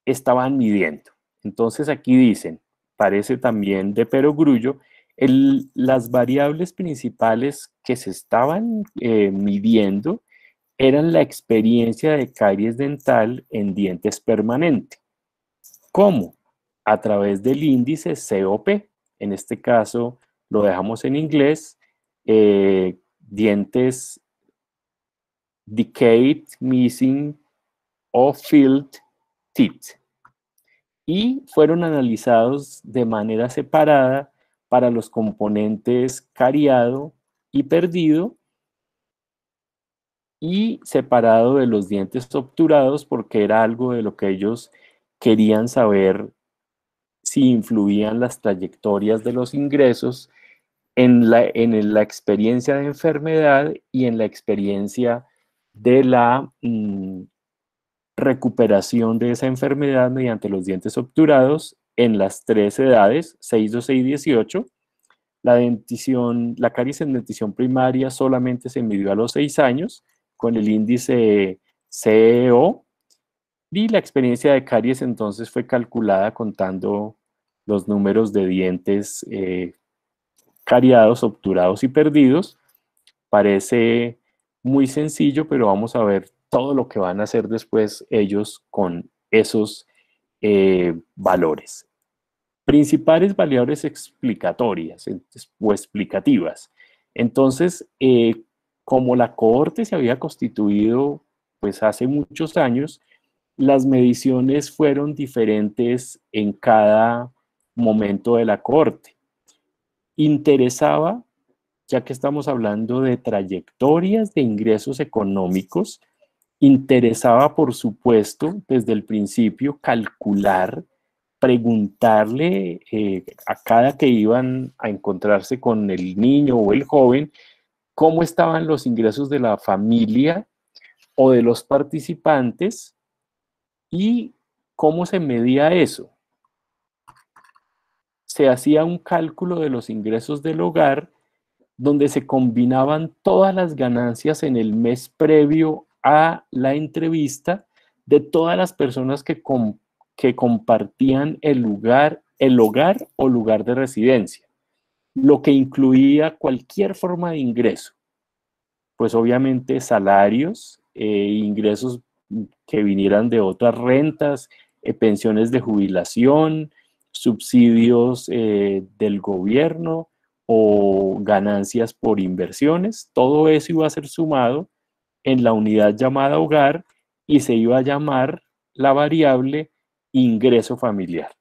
estaban midiendo. Entonces aquí dicen, parece también de Perogrullo, Grullo, las variables principales que se estaban eh, midiendo eran la experiencia de caries dental en dientes permanente. ¿Cómo? A través del índice COP. En este caso lo dejamos en inglés. Eh, dientes decayed, missing o filled teeth. Y fueron analizados de manera separada para los componentes cariado y perdido y separado de los dientes obturados porque era algo de lo que ellos querían saber si influían las trayectorias de los ingresos en la, en la experiencia de enfermedad y en la experiencia de la mm, recuperación de esa enfermedad mediante los dientes obturados en las tres edades, 6, 12 y 18. La, dentición, la caries en dentición primaria solamente se midió a los 6 años con el índice CEO y la experiencia de caries entonces fue calculada contando los números de dientes eh, cariados, obturados y perdidos. Parece muy sencillo, pero vamos a ver todo lo que van a hacer después ellos con esos eh, valores. Principales valores explicatorias o explicativas. Entonces, eh, como la corte se había constituido pues hace muchos años, las mediciones fueron diferentes en cada momento de la corte Interesaba, ya que estamos hablando de trayectorias de ingresos económicos, Interesaba, por supuesto, desde el principio calcular, preguntarle eh, a cada que iban a encontrarse con el niño o el joven cómo estaban los ingresos de la familia o de los participantes y cómo se medía eso. Se hacía un cálculo de los ingresos del hogar donde se combinaban todas las ganancias en el mes previo a la entrevista de todas las personas que, que compartían el lugar, el hogar o lugar de residencia, lo que incluía cualquier forma de ingreso. Pues obviamente salarios, eh, ingresos que vinieran de otras rentas, eh, pensiones de jubilación, subsidios eh, del gobierno o ganancias por inversiones. Todo eso iba a ser sumado en la unidad llamada hogar y se iba a llamar la variable ingreso familiar.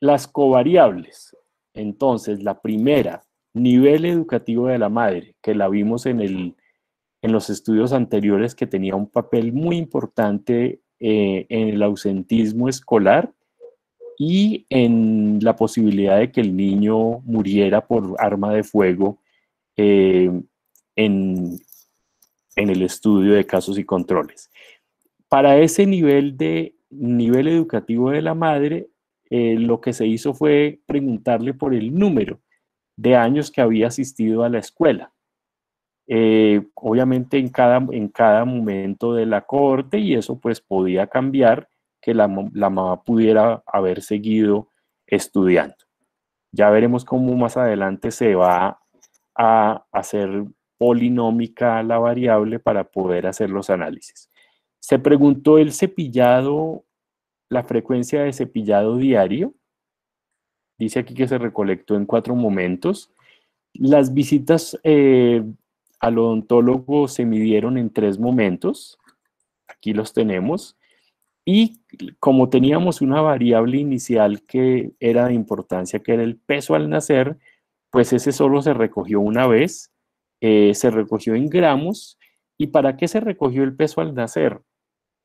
Las covariables. Entonces, la primera, nivel educativo de la madre, que la vimos en, los estudios anteriores que tenía un papel muy importante eh, en el ausentismo escolar y en la posibilidad de que el niño muriera por arma de fuego eh, en, en el estudio de casos y controles. Para ese nivel de nivel educativo de la madre, eh, lo que se hizo fue preguntarle por el número de años que había asistido a la escuela. Eh, obviamente en cada, en cada momento de la corte y eso pues podía cambiar que la, la mamá pudiera haber seguido estudiando. Ya veremos cómo más adelante se va a hacer polinómica a la variable para poder hacer los análisis. Se preguntó el cepillado, la frecuencia de cepillado diario. Dice aquí que se recolectó en cuatro momentos. Las visitas eh, al odontólogo se midieron en tres momentos. Aquí los tenemos. Y como teníamos una variable inicial que era de importancia, que era el peso al nacer, pues ese solo se recogió una vez eh, se recogió en gramos y para qué se recogió el peso al nacer,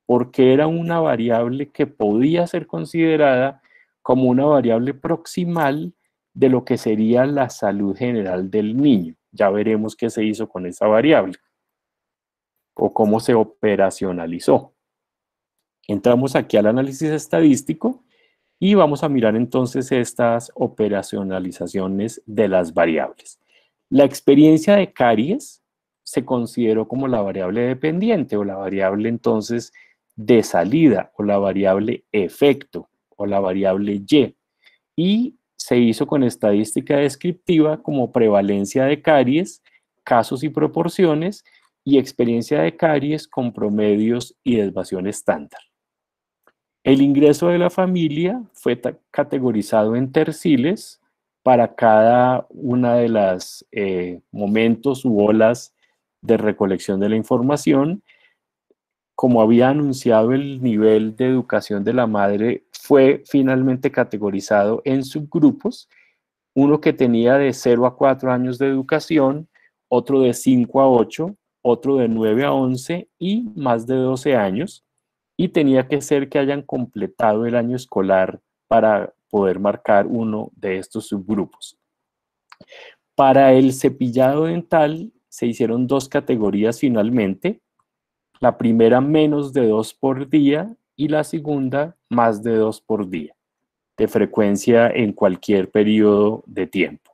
porque era una variable que podía ser considerada como una variable proximal de lo que sería la salud general del niño. Ya veremos qué se hizo con esa variable o cómo se operacionalizó. Entramos aquí al análisis estadístico y vamos a mirar entonces estas operacionalizaciones de las variables. La experiencia de caries se consideró como la variable dependiente o la variable entonces de salida o la variable efecto o la variable Y. Y se hizo con estadística descriptiva como prevalencia de caries, casos y proporciones y experiencia de caries con promedios y desvasión estándar. El ingreso de la familia fue categorizado en terciles para cada una de las eh, momentos u olas de recolección de la información. Como había anunciado, el nivel de educación de la madre fue finalmente categorizado en subgrupos, uno que tenía de 0 a 4 años de educación, otro de 5 a 8, otro de 9 a 11 y más de 12 años, y tenía que ser que hayan completado el año escolar para poder marcar uno de estos subgrupos. Para el cepillado dental se hicieron dos categorías finalmente, la primera menos de dos por día y la segunda más de dos por día, de frecuencia en cualquier periodo de tiempo.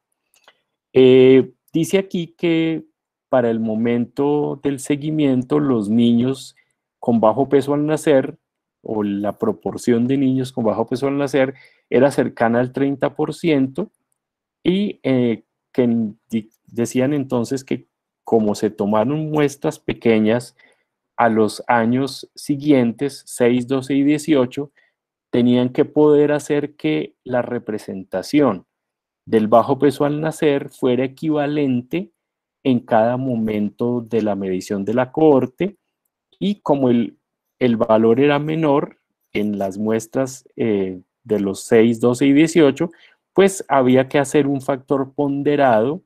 Eh, dice aquí que para el momento del seguimiento los niños con bajo peso al nacer o la proporción de niños con bajo peso al nacer era cercana al 30% y eh, que decían entonces que como se tomaron muestras pequeñas a los años siguientes, 6, 12 y 18, tenían que poder hacer que la representación del bajo peso al nacer fuera equivalente en cada momento de la medición de la corte y como el el valor era menor en las muestras eh, de los 6, 12 y 18, pues había que hacer un factor ponderado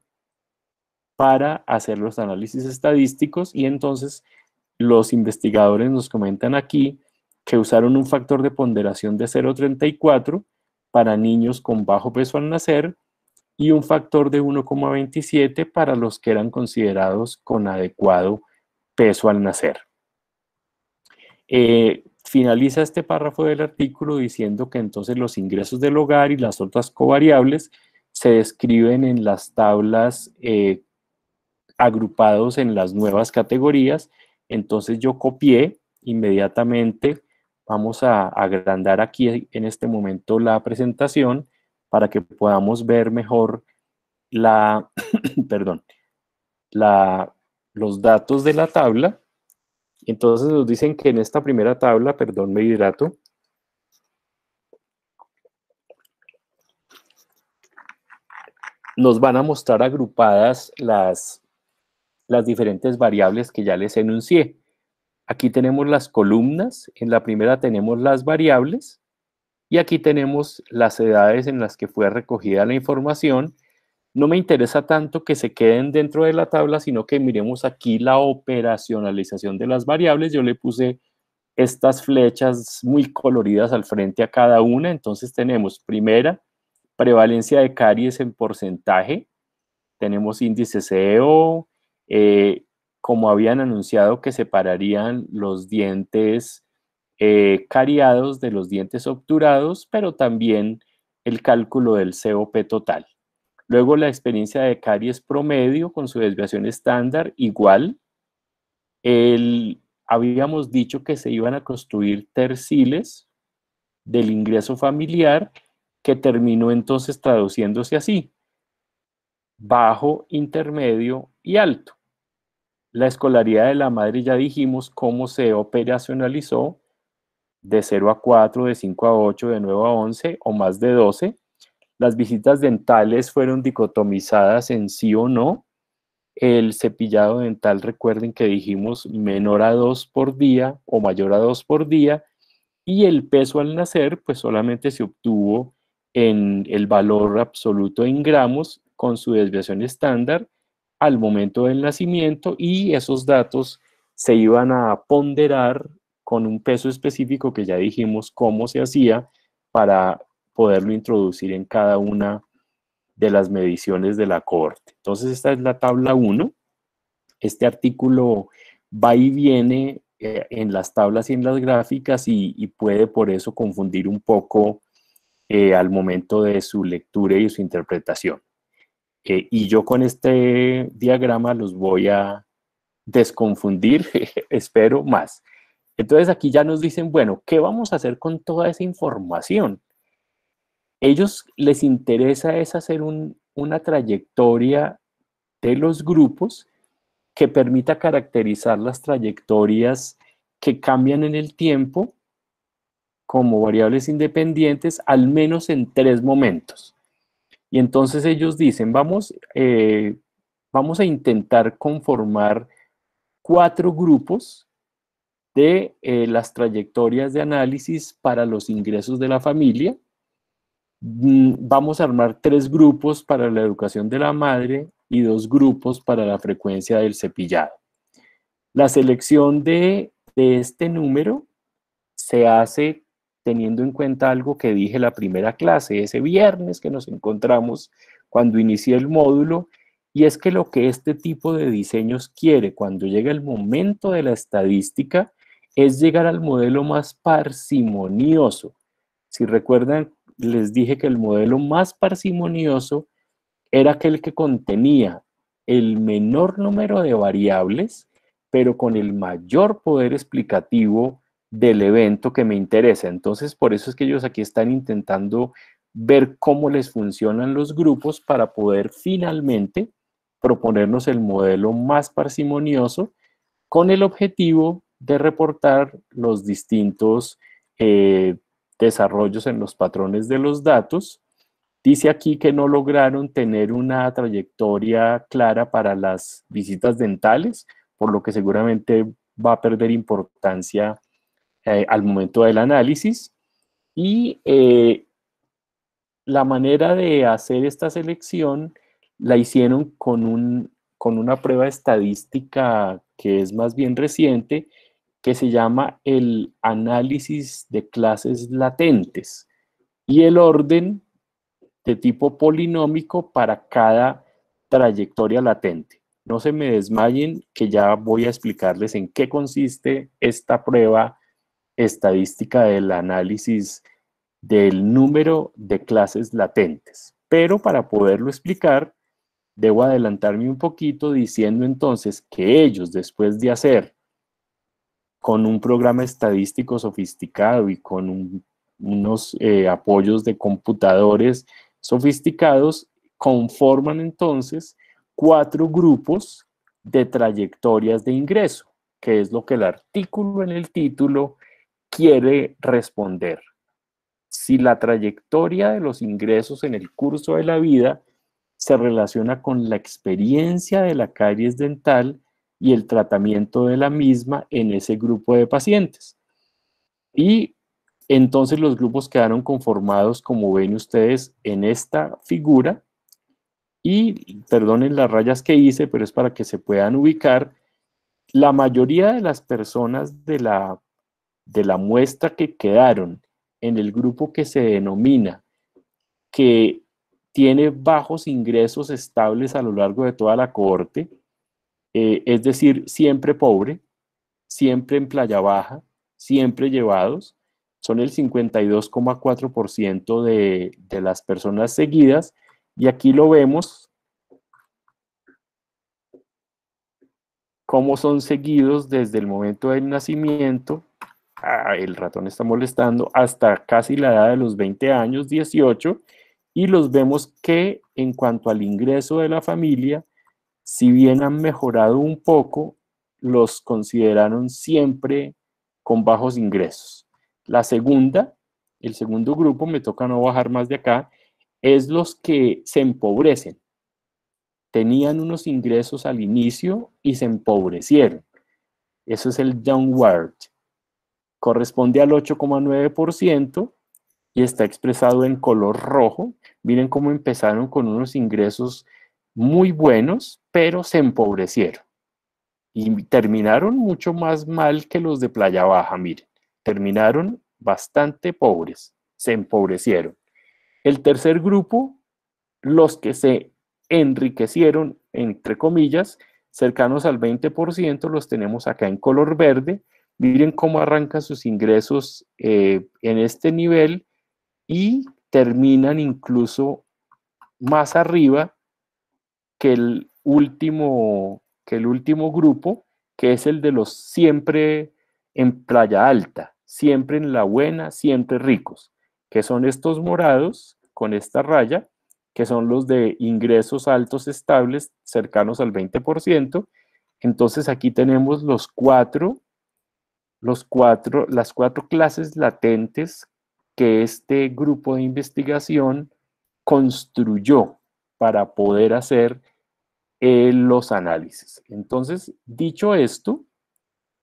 para hacer los análisis estadísticos y entonces los investigadores nos comentan aquí que usaron un factor de ponderación de 0,34 para niños con bajo peso al nacer y un factor de 1,27 para los que eran considerados con adecuado peso al nacer. Eh, finaliza este párrafo del artículo diciendo que entonces los ingresos del hogar y las otras covariables se describen en las tablas eh, agrupados en las nuevas categorías. Entonces yo copié inmediatamente, vamos a agrandar aquí en este momento la presentación para que podamos ver mejor la, perdón, la, los datos de la tabla entonces nos dicen que en esta primera tabla, perdón, me hidrato, nos van a mostrar agrupadas las, las diferentes variables que ya les enuncié. Aquí tenemos las columnas, en la primera tenemos las variables y aquí tenemos las edades en las que fue recogida la información no me interesa tanto que se queden dentro de la tabla, sino que miremos aquí la operacionalización de las variables. Yo le puse estas flechas muy coloridas al frente a cada una. Entonces tenemos primera, prevalencia de caries en porcentaje. Tenemos índice CEO, eh, como habían anunciado que separarían los dientes eh, cariados de los dientes obturados, pero también el cálculo del COP total. Luego la experiencia de caries promedio con su desviación estándar igual. El, habíamos dicho que se iban a construir terciles del ingreso familiar que terminó entonces traduciéndose así. Bajo, intermedio y alto. La escolaridad de la madre ya dijimos cómo se operacionalizó de 0 a 4, de 5 a 8, de 9 a 11 o más de 12. Las visitas dentales fueron dicotomizadas en sí o no. El cepillado dental, recuerden que dijimos menor a dos por día o mayor a dos por día. Y el peso al nacer, pues solamente se obtuvo en el valor absoluto en gramos con su desviación estándar al momento del nacimiento y esos datos se iban a ponderar con un peso específico que ya dijimos cómo se hacía para poderlo introducir en cada una de las mediciones de la corte. Entonces, esta es la tabla 1. Este artículo va y viene eh, en las tablas y en las gráficas y, puede por eso confundir un poco eh, al momento de su lectura y su interpretación. Eh, y yo con este diagrama los voy a desconfundir, espero más. Entonces aquí ya nos dicen, bueno, ¿qué vamos a hacer con toda esa información? ellos les interesa es hacer una trayectoria de los grupos que permita caracterizar las trayectorias que cambian en el tiempo como variables independientes, al menos en tres momentos. Y entonces ellos dicen, vamos, eh, vamos a intentar conformar cuatro grupos de eh, las trayectorias de análisis para los ingresos de la familia, Mm, vamos a armar tres grupos para la educación de la madre y dos grupos para la frecuencia del cepillado. La selección de, este número se hace teniendo en cuenta algo que dije la primera clase, ese viernes que nos encontramos cuando inicié el módulo, y es que lo que este tipo de diseños quiere cuando llega el momento de la estadística es llegar al modelo más parsimonioso. Si recuerdan, les dije que el modelo más parsimonioso era aquel que contenía el menor número de variables, pero con el mayor poder explicativo del evento que me interesa. Entonces, por eso es que ellos aquí están intentando ver cómo les funcionan los grupos para poder finalmente proponernos el modelo más parsimonioso con el objetivo de reportar los distintos eh, desarrollos en los patrones de los datos. Dice aquí que no lograron tener una trayectoria clara para las visitas dentales, por lo que seguramente va a perder importancia eh, al momento del análisis. Y eh, la manera de hacer esta selección la hicieron con, con una prueba estadística que es más bien reciente que se llama el análisis de clases latentes y el orden de tipo polinómico para cada trayectoria latente. No se me desmayen que ya voy a explicarles en qué consiste esta prueba estadística del análisis del número de clases latentes. Pero para poderlo explicar, debo adelantarme un poquito diciendo entonces que ellos, después de hacer con un programa estadístico sofisticado y con unos eh, apoyos de computadores sofisticados, conforman entonces cuatro grupos de trayectorias de ingreso, que es lo que el artículo en el título quiere responder. Si la trayectoria de los ingresos en el curso de la vida se relaciona con la experiencia de la caries dental, y el tratamiento de la misma en ese grupo de pacientes. Y entonces los grupos quedaron conformados, como ven ustedes, en esta figura. Y perdonen las rayas que hice, pero es para que se puedan ubicar. La mayoría de las personas de la, de la muestra que quedaron en el grupo que se denomina que tiene bajos ingresos estables a lo largo de toda la cohorte, eh, es decir, siempre pobre, siempre en playa baja, siempre llevados, son el 52,4% de, de las personas seguidas y aquí lo vemos cómo son seguidos desde el momento del nacimiento, ah, el ratón está molestando, hasta casi la edad de los 20 años, 18, y los vemos que en cuanto al ingreso de la familia, si bien han mejorado un poco, los consideraron siempre con bajos ingresos. La segunda, el segundo grupo, me toca no bajar más de acá, es los que se empobrecen. Tenían unos ingresos al inicio y se empobrecieron. Eso es el downward. Corresponde al 8,9% y está expresado en color rojo. Miren cómo empezaron con unos ingresos muy buenos, pero se empobrecieron y terminaron mucho más mal que los de Playa Baja, miren, terminaron bastante pobres, se empobrecieron. El tercer grupo, los que se enriquecieron, entre comillas, cercanos al 20%, los tenemos acá en color verde. Miren cómo arrancan sus ingresos eh, en este nivel y terminan incluso más arriba que el último, que el último grupo, que es el de los siempre en playa alta, siempre en la buena, siempre ricos, que son estos morados con esta raya, que son los de ingresos altos estables cercanos al 20%. Entonces aquí tenemos los cuatro, los cuatro, las cuatro clases latentes que este grupo de investigación construyó para poder hacer los análisis. Entonces, dicho esto,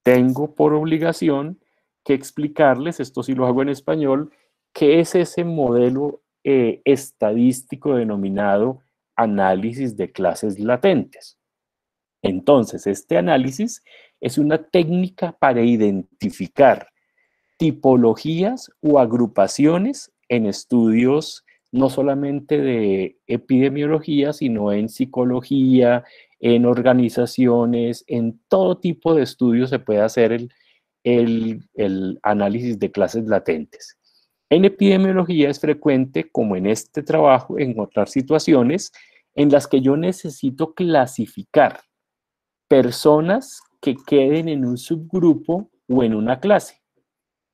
tengo por obligación que explicarles, esto sí lo hago en español, qué es ese modelo eh, estadístico denominado análisis de clases latentes. Entonces, este análisis es una técnica para identificar tipologías o agrupaciones en estudios no solamente de epidemiología, sino en psicología, en organizaciones, en todo tipo de estudios se puede hacer el, análisis de clases latentes. En epidemiología es frecuente, como en este trabajo, encontrar situaciones en las que yo necesito clasificar personas que queden en un subgrupo o en una clase.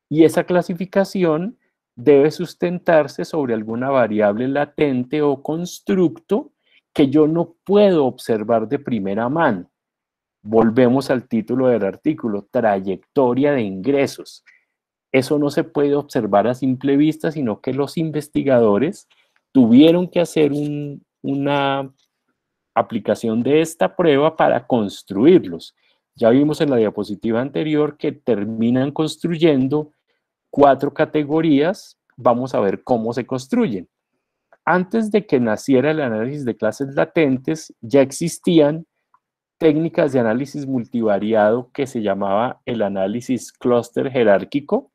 Y esa clasificación debe sustentarse sobre alguna variable latente o constructo que yo no puedo observar de primera mano. Volvemos al título del artículo, trayectoria de ingresos. Eso no se puede observar a simple vista, sino que los investigadores tuvieron que hacer una aplicación de esta prueba para construirlos. Ya vimos en la diapositiva anterior que terminan construyendo cuatro categorías, vamos a ver cómo se construyen. Antes de que naciera el análisis de clases latentes, ya existían técnicas de análisis multivariado que se llamaba el análisis clúster jerárquico,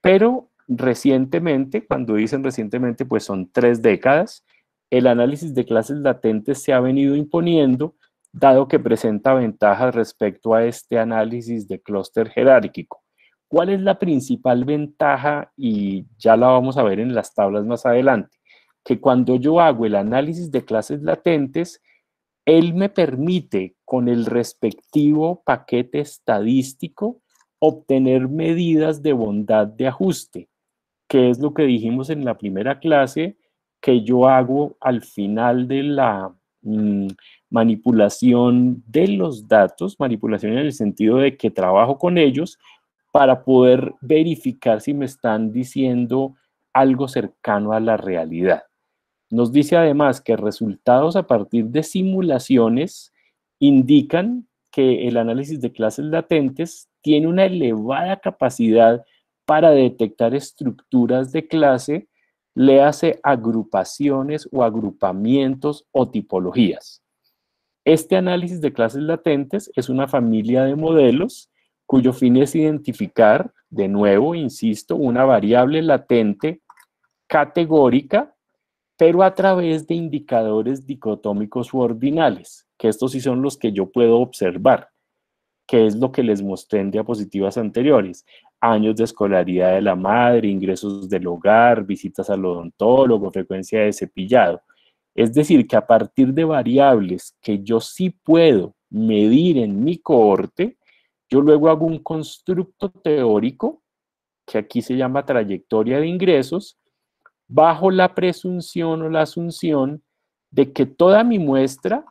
pero recientemente, cuando dicen recientemente, pues son tres décadas, el análisis de clases latentes se ha venido imponiendo, dado que presenta ventajas respecto a este análisis de clúster jerárquico. ¿Cuál es la principal ventaja? Y ya la vamos a ver en las tablas más adelante. Que cuando yo hago el análisis de clases latentes, él me permite con el respectivo paquete estadístico obtener medidas de bondad de ajuste, que es lo que dijimos en la primera clase que yo hago al final de la mm, manipulación de los datos, manipulación en el sentido de que trabajo con ellos, para poder verificar si me están diciendo algo cercano a la realidad. Nos dice además que resultados a partir de simulaciones indican que el análisis de clases latentes tiene una elevada capacidad para detectar estructuras de clase, le hace agrupaciones o agrupamientos o tipologías. Este análisis de clases latentes es una familia de modelos cuyo fin es identificar, de nuevo, insisto, una variable latente categórica, pero a través de indicadores dicotómicos u ordinales, que estos sí son los que yo puedo observar, que es lo que les mostré en diapositivas anteriores. Años de escolaridad de la madre, ingresos del hogar, visitas al odontólogo, frecuencia de cepillado. Es decir, que a partir de variables que yo sí puedo medir en mi cohorte, yo luego hago un constructo teórico, que aquí se llama trayectoria de ingresos, bajo la presunción o la asunción de que toda mi muestra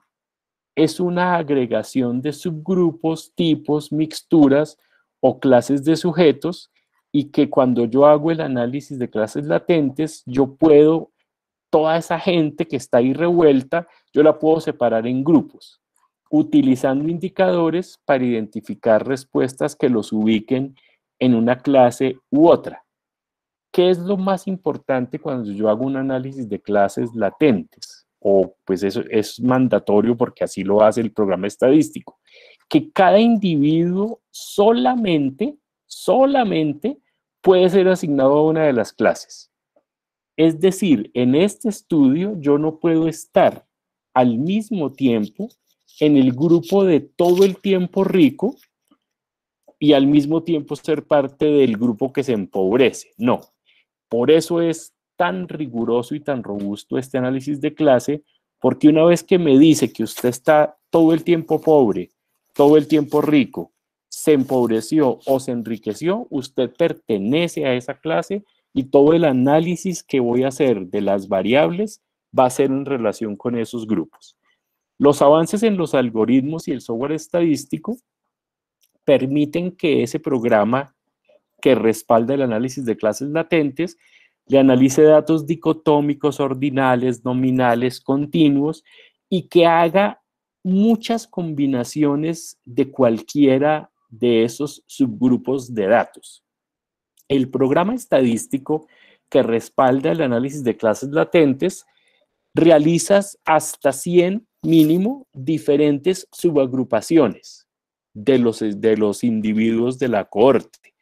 es una agregación de subgrupos, tipos, mixturas o clases de sujetos y que cuando yo hago el análisis de clases latentes, yo puedo, toda esa gente que está ahí revuelta, yo la puedo separar en grupos utilizando indicadores para identificar respuestas que los ubiquen en una clase u otra. ¿Qué es lo más importante cuando yo hago un análisis de clases latentes? O pues eso es mandatorio porque así lo hace el programa estadístico. Que cada individuo solamente, solamente puede ser asignado a una de las clases. Es decir, en este estudio yo no puedo estar al mismo tiempo en el grupo de todo el tiempo rico y al mismo tiempo ser parte del grupo que se empobrece. No, por eso es tan riguroso y tan robusto este análisis de clase, porque una vez que me dice que usted está todo el tiempo pobre, todo el tiempo rico, se empobreció o se enriqueció, usted pertenece a esa clase y todo el análisis que voy a hacer de las variables va a ser en relación con esos grupos. Los avances en los algoritmos y el software estadístico permiten que ese programa que respalda el análisis de clases latentes le analice datos dicotómicos, ordinales, nominales, continuos y que haga muchas combinaciones de cualquiera de esos subgrupos de datos. El programa estadístico que respalda el análisis de clases latentes realizas hasta 100 mínimo diferentes subagrupaciones de los, de los individuos de la corte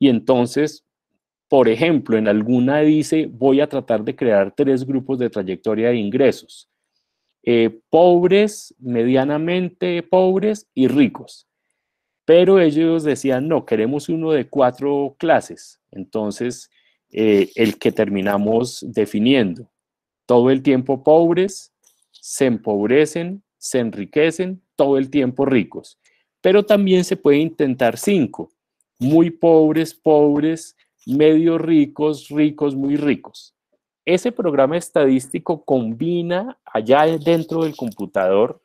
Y entonces, por ejemplo, en alguna dice, voy a tratar de crear tres grupos de trayectoria de ingresos. Eh, pobres, medianamente pobres y ricos. Pero ellos decían, no, queremos uno de cuatro clases. Entonces, eh, el que terminamos definiendo todo el tiempo pobres, se empobrecen, se enriquecen, todo el tiempo ricos. Pero también se puede intentar cinco, muy pobres, pobres, medio ricos, ricos, muy ricos. Ese programa estadístico combina allá dentro del computador,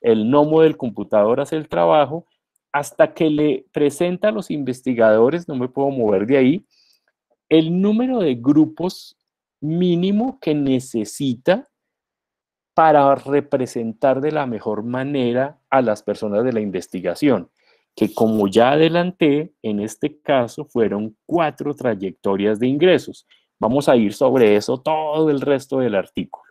el gnomo del computador hace el trabajo, hasta que le presenta a los investigadores, no me puedo mover de ahí, el número de grupos mínimo que necesita para representar de la mejor manera a las personas de la investigación, que como ya adelanté, en este caso fueron cuatro trayectorias de ingresos. Vamos a ir sobre eso todo el resto del artículo.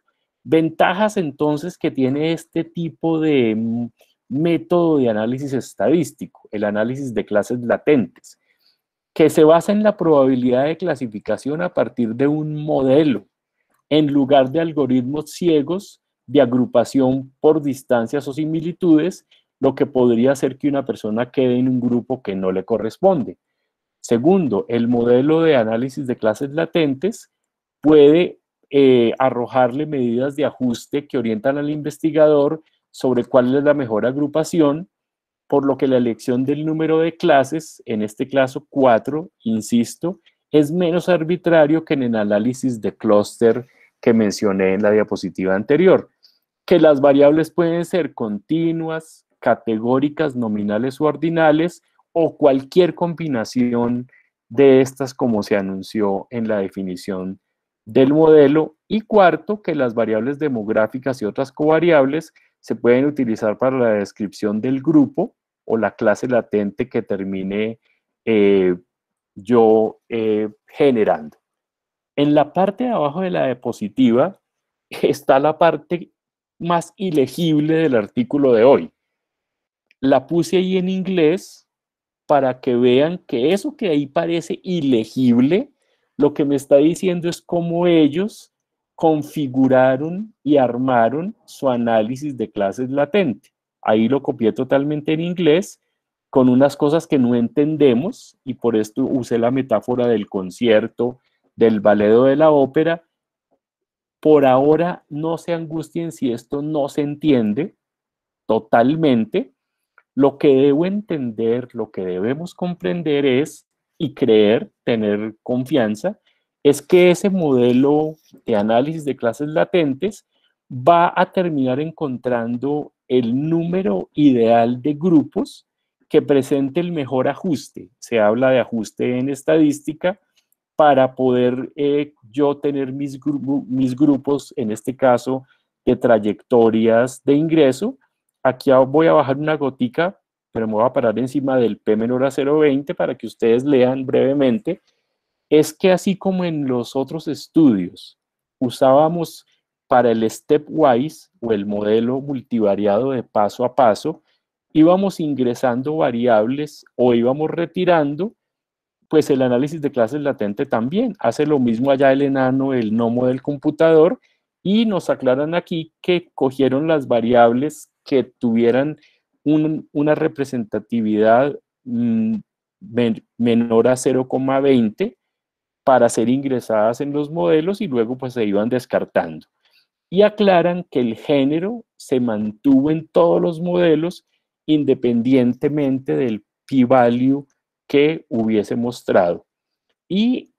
Ventajas entonces que tiene este tipo de mm, método de análisis estadístico, el análisis de clases latentes que se basa en la probabilidad de clasificación a partir de un modelo, en lugar de algoritmos ciegos de agrupación por distancias o similitudes, lo que podría hacer que una persona quede en un grupo que no le corresponde. Segundo, el modelo de análisis de clases latentes puede eh, arrojarle medidas de ajuste que orientan al investigador sobre cuál es la mejor agrupación por lo que la elección del número de clases, en este caso 4, insisto, es menos arbitrario que en el análisis de clúster que mencioné en la diapositiva anterior, que las variables pueden ser continuas, categóricas, nominales o ordinales, o cualquier combinación de estas como se anunció en la definición del modelo. Y cuarto, que las variables demográficas y otras covariables se pueden utilizar para la descripción del grupo o la clase latente que termine eh, yo eh, generando. En la parte de abajo de la diapositiva está la parte más ilegible del artículo de hoy. La puse ahí en inglés para que vean que eso que ahí parece ilegible, lo que me está diciendo es cómo ellos configuraron y armaron su análisis de clases latentes. Ahí lo copié totalmente en inglés con unas cosas que no entendemos y por esto usé la metáfora del concierto, del ballet de la ópera. Por ahora no se angustien si esto no se entiende totalmente. Lo que debo entender, lo que debemos comprender es y creer, tener confianza, es que ese modelo de análisis de clases latentes va a terminar encontrando el número ideal de grupos que presente el mejor ajuste. Se habla de ajuste en estadística para poder eh, yo tener mis, mis grupos, en este caso, de trayectorias de ingreso. Aquí voy a bajar una gotica, pero me voy a parar encima del P menor a 0,20 para que ustedes lean brevemente. Es que así como en los otros estudios usábamos para el stepwise o el modelo multivariado de paso a paso, íbamos ingresando variables o íbamos retirando, pues el análisis de clases latente también. Hace lo mismo allá el enano, el gnomo del computador, y nos aclaran aquí que cogieron las variables que tuvieran una representatividad mm, menor a 0,20 para ser ingresadas en los modelos y luego pues se iban descartando y aclaran que el género se mantuvo en todos los modelos independientemente del p-value que hubiese mostrado. Y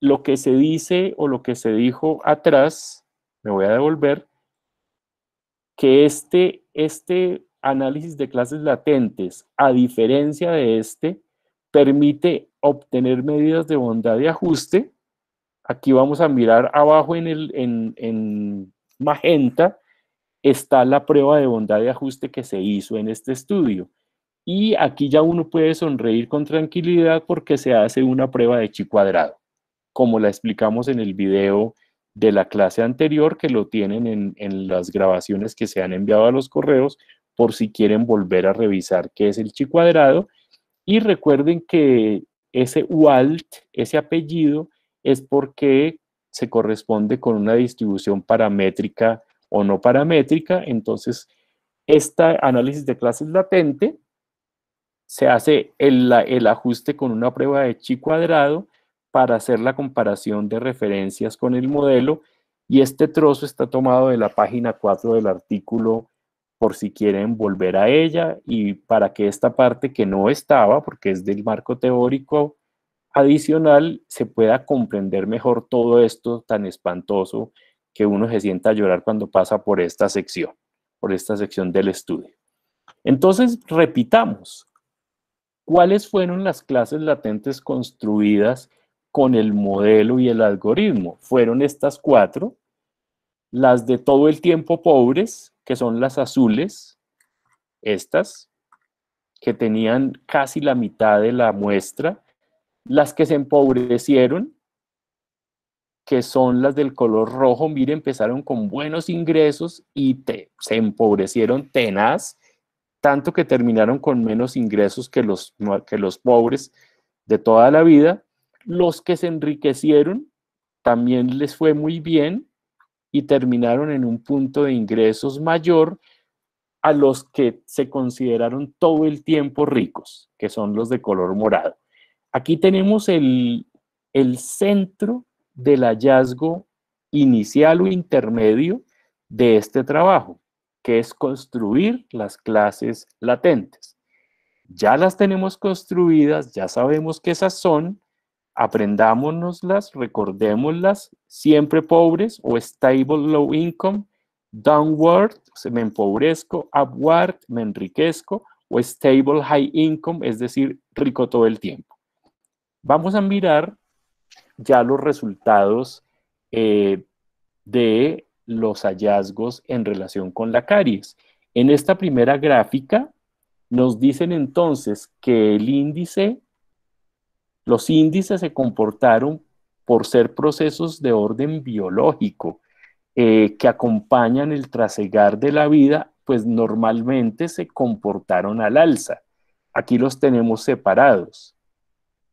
lo que se dice o lo que se dijo atrás, me voy a devolver, que este, este análisis de clases latentes, a diferencia de este, permite obtener medidas de bondad de ajuste Aquí vamos a mirar abajo en, magenta, está la prueba de bondad de ajuste que se hizo en este estudio. Y aquí ya uno puede sonreír con tranquilidad porque se hace una prueba de chi cuadrado, como la explicamos en el video de la clase anterior que lo tienen en, en las grabaciones que se han enviado a los correos por si quieren volver a revisar qué es el chi cuadrado. Y recuerden que ese UALT, ese apellido, es porque se corresponde con una distribución paramétrica o no paramétrica. Entonces, este análisis de clases latente se hace el, el ajuste con una prueba de chi cuadrado para hacer la comparación de referencias con el modelo y este trozo está tomado de la página 4 del artículo por si quieren volver a ella y para que esta parte que no estaba, porque es del marco teórico adicional se pueda comprender mejor todo esto tan espantoso que uno se sienta a llorar cuando pasa por esta sección, por esta sección del estudio. Entonces, repitamos, ¿cuáles fueron las clases latentes construidas con el modelo y el algoritmo? Fueron estas cuatro, las de todo el tiempo pobres, que son las azules, estas, que tenían casi la mitad de la muestra, las que se empobrecieron, que son las del color rojo, mire, empezaron con buenos ingresos y te, se empobrecieron tenaz, tanto que terminaron con menos ingresos que los, que los pobres de toda la vida. Los que se enriquecieron también les fue muy bien y terminaron en un punto de ingresos mayor a los que se consideraron todo el tiempo ricos, que son los de color morado. Aquí tenemos el, centro del hallazgo inicial o intermedio de este trabajo, que es construir las clases latentes. Ya las tenemos construidas, ya sabemos que esas son, aprendámonoslas, recordémoslas, siempre pobres o stable low income, downward, me empobrezco, upward, me enriquezco, o stable high income, es decir, rico todo el tiempo. Vamos a mirar ya los resultados eh, de los hallazgos en relación con la caries. En esta primera gráfica nos dicen entonces que el índice, los índices se comportaron por ser procesos de orden biológico eh, que acompañan el trasegar de la vida, pues normalmente se comportaron al alza. Aquí los tenemos separados.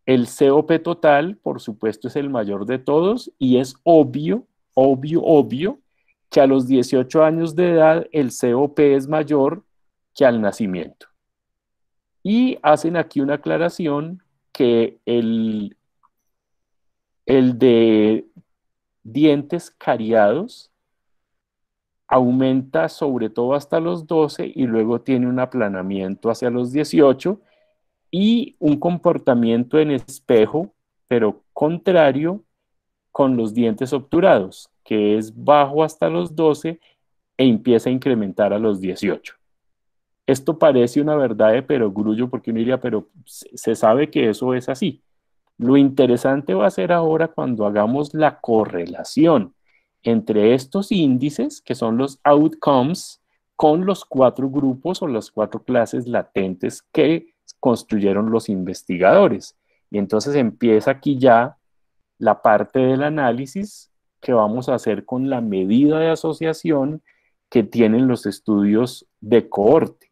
El COP total, por supuesto, es el mayor de todos y es obvio, obvio, obvio que a los 18 años de edad el COP es mayor que al nacimiento. Y hacen aquí una aclaración que el, el de dientes cariados aumenta sobre todo hasta los 12 y luego tiene un aplanamiento hacia los 18 y un comportamiento en espejo, pero contrario con los dientes obturados, que es bajo hasta los 12 e empieza a incrementar a los 18. Esto parece una verdad de grullo porque uno diría, pero se sabe que eso es así. Lo interesante va a ser ahora cuando hagamos la correlación entre estos índices, que son los outcomes, con los cuatro grupos o las cuatro clases latentes que construyeron los investigadores. Y entonces empieza aquí ya la parte del análisis que vamos a hacer con la medida de asociación que tienen los estudios de cohorte,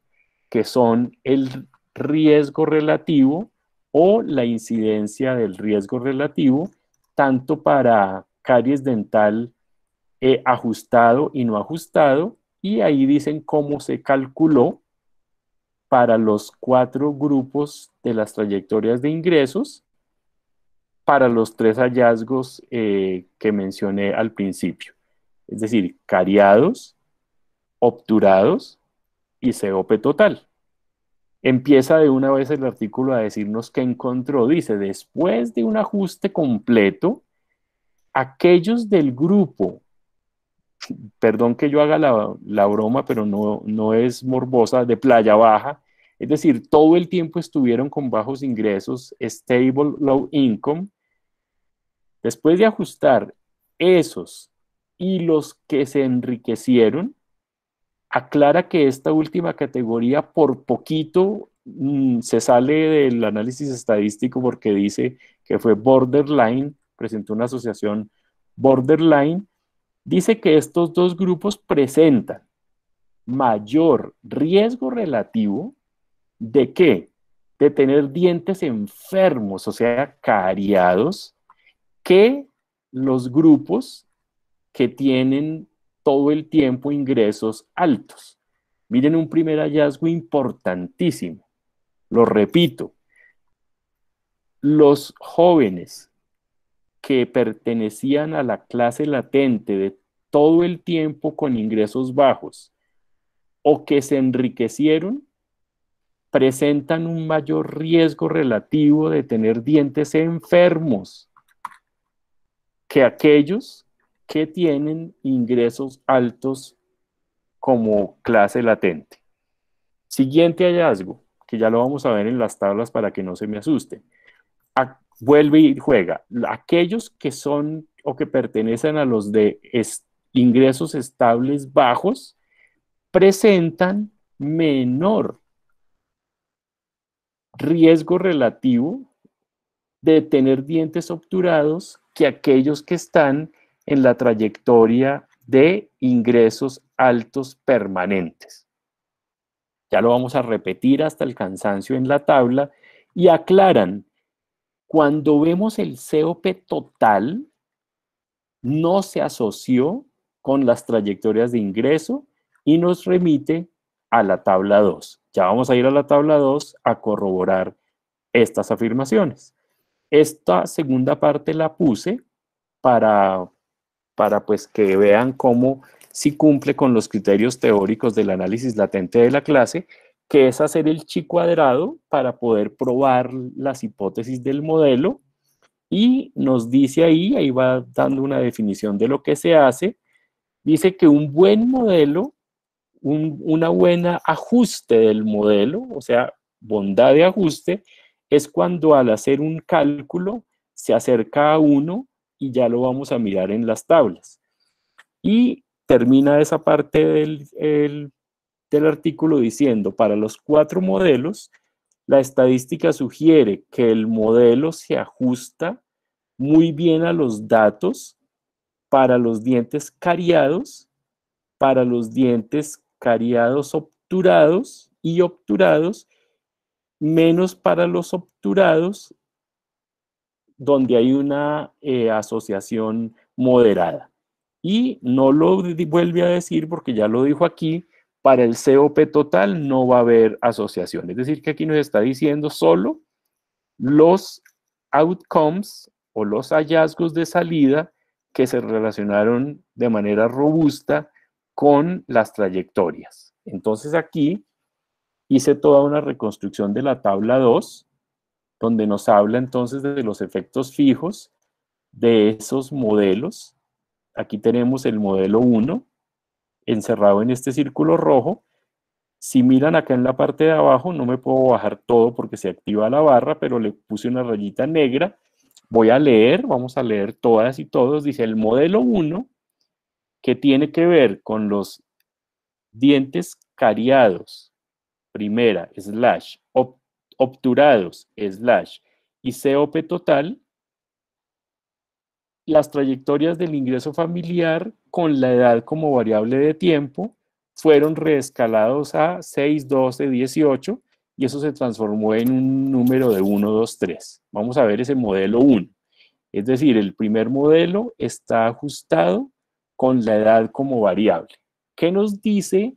que son el riesgo relativo o la incidencia del riesgo relativo, tanto para caries dental eh, ajustado y no ajustado, y ahí dicen cómo se calculó para los cuatro grupos de las trayectorias de ingresos para los tres hallazgos eh, que mencioné al principio, es decir, cariados, obturados y COP total. Empieza de una vez el artículo a decirnos qué encontró, dice, después de un ajuste completo, aquellos del grupo perdón que yo haga la, broma, pero no, es morbosa, de playa baja. Es decir, todo el tiempo estuvieron con bajos ingresos, stable, low income. Después de ajustar esos y los que se enriquecieron, aclara que esta última categoría por poquito mm, se sale del análisis estadístico porque dice que fue borderline, presentó una asociación borderline dice que estos dos grupos presentan mayor riesgo relativo de qué? De tener dientes enfermos, o sea, cariados, que los grupos que tienen todo el tiempo ingresos altos. Miren un primer hallazgo importantísimo. Lo repito, los jóvenes que pertenecían a la clase latente de todo el tiempo con ingresos bajos o que se enriquecieron presentan un mayor riesgo relativo de tener dientes enfermos que aquellos que tienen ingresos altos como clase latente. Siguiente hallazgo, que ya lo vamos a ver en las tablas para que no se me asuste vuelve y juega. Aquellos que son o que pertenecen a los de ingresos estables bajos presentan menor riesgo relativo de tener dientes obturados que aquellos que están en la trayectoria de ingresos altos permanentes. Ya lo vamos a repetir hasta el cansancio en la tabla y aclaran cuando vemos el COP total, no se asoció con las trayectorias de ingreso y nos remite a la tabla 2. Ya vamos a ir a la tabla 2 a corroborar estas afirmaciones. Esta segunda parte la puse para, para pues que vean cómo si cumple con los criterios teóricos del análisis latente de la clase que es hacer el chi cuadrado para poder probar las hipótesis del modelo y nos dice ahí, ahí va dando una definición de lo que se hace, dice que un buen modelo, un una buena ajuste del modelo, o sea, bondad de ajuste, es cuando al hacer un cálculo se acerca a uno y ya lo vamos a mirar en las tablas. Y termina esa parte del el artículo diciendo, para los cuatro modelos, la estadística sugiere que el modelo se ajusta muy bien a los datos para los dientes cariados, para los dientes cariados obturados y obturados, menos para los obturados, donde hay una eh, asociación moderada. Y no lo vuelve a decir porque ya lo dijo aquí, para el COP total no va a haber asociación. Es decir, que aquí nos está diciendo solo los outcomes o los hallazgos de salida que se relacionaron de manera robusta con las trayectorias. Entonces aquí hice toda una reconstrucción de la tabla 2, donde nos habla entonces de los efectos fijos de esos modelos. Aquí tenemos el modelo 1, encerrado en este círculo rojo. Si miran acá en la parte de abajo, no me puedo bajar todo porque se activa la barra, pero le puse una rayita negra. Voy a leer, vamos a leer todas y todos. Dice el modelo 1, que tiene que ver con los dientes cariados, primera, slash, obturados, slash, y COP total, las trayectorias del ingreso familiar con la edad como variable de tiempo fueron reescalados a 6, 12, 18 y eso se transformó en un número de 1, 2, 3. Vamos a ver ese modelo 1. Es decir, el primer modelo está ajustado con la edad como variable. ¿Qué nos dice?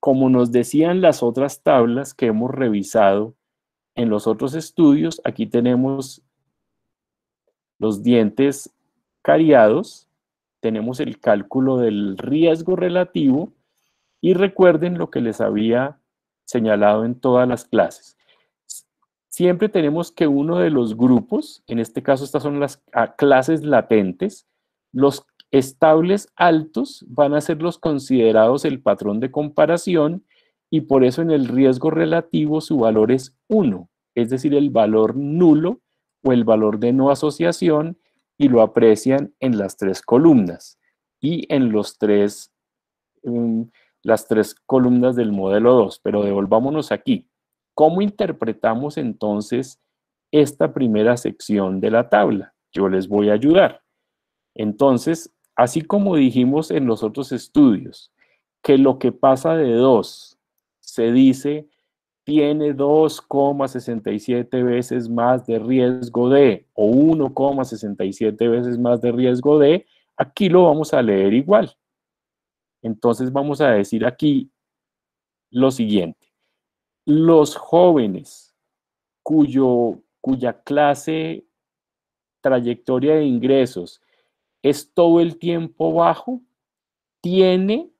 Como nos decían las otras tablas que hemos revisado en los otros estudios, aquí tenemos los dientes cariados, tenemos el cálculo del riesgo relativo y recuerden lo que les había señalado en todas las clases. Siempre tenemos que uno de los grupos, en este caso estas son las ah, clases latentes, los estables altos van a ser los considerados el patrón de comparación y por eso en el riesgo relativo su valor es 1, es decir, el valor nulo el valor de no asociación y lo aprecian en las tres columnas y en los tres, mm, las tres columnas del modelo 2. Pero devolvámonos aquí. ¿Cómo interpretamos entonces esta primera sección de la tabla? Yo les voy a ayudar. Entonces, así como dijimos en los otros estudios, que lo que pasa de 2 se dice tiene 2,67 veces más de riesgo de o 1,67 veces más de riesgo de, aquí lo vamos a leer igual. Entonces vamos a decir aquí lo siguiente. Los jóvenes cuyo, cuya clase, trayectoria de ingresos es todo el tiempo bajo, tiene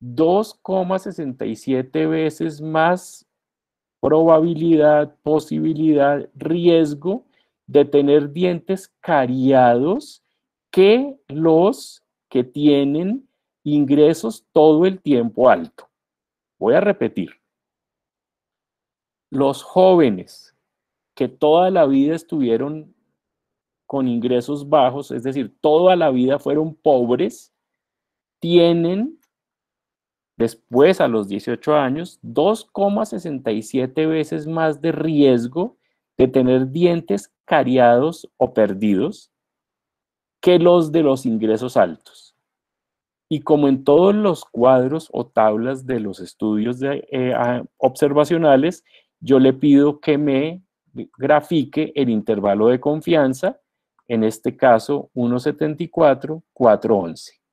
2,67 veces más probabilidad, posibilidad, riesgo de tener dientes cariados que los que tienen ingresos todo el tiempo alto. Voy a repetir. Los jóvenes que toda la vida estuvieron con ingresos bajos, es decir, toda la vida fueron pobres, tienen Después, a los 18 años, 2,67 veces más de riesgo de tener dientes cariados o perdidos que los de los ingresos altos. Y como en todos los cuadros o tablas de los estudios de, eh, observacionales, yo le pido que me grafique el intervalo de confianza, en este caso 1,74, 4,11.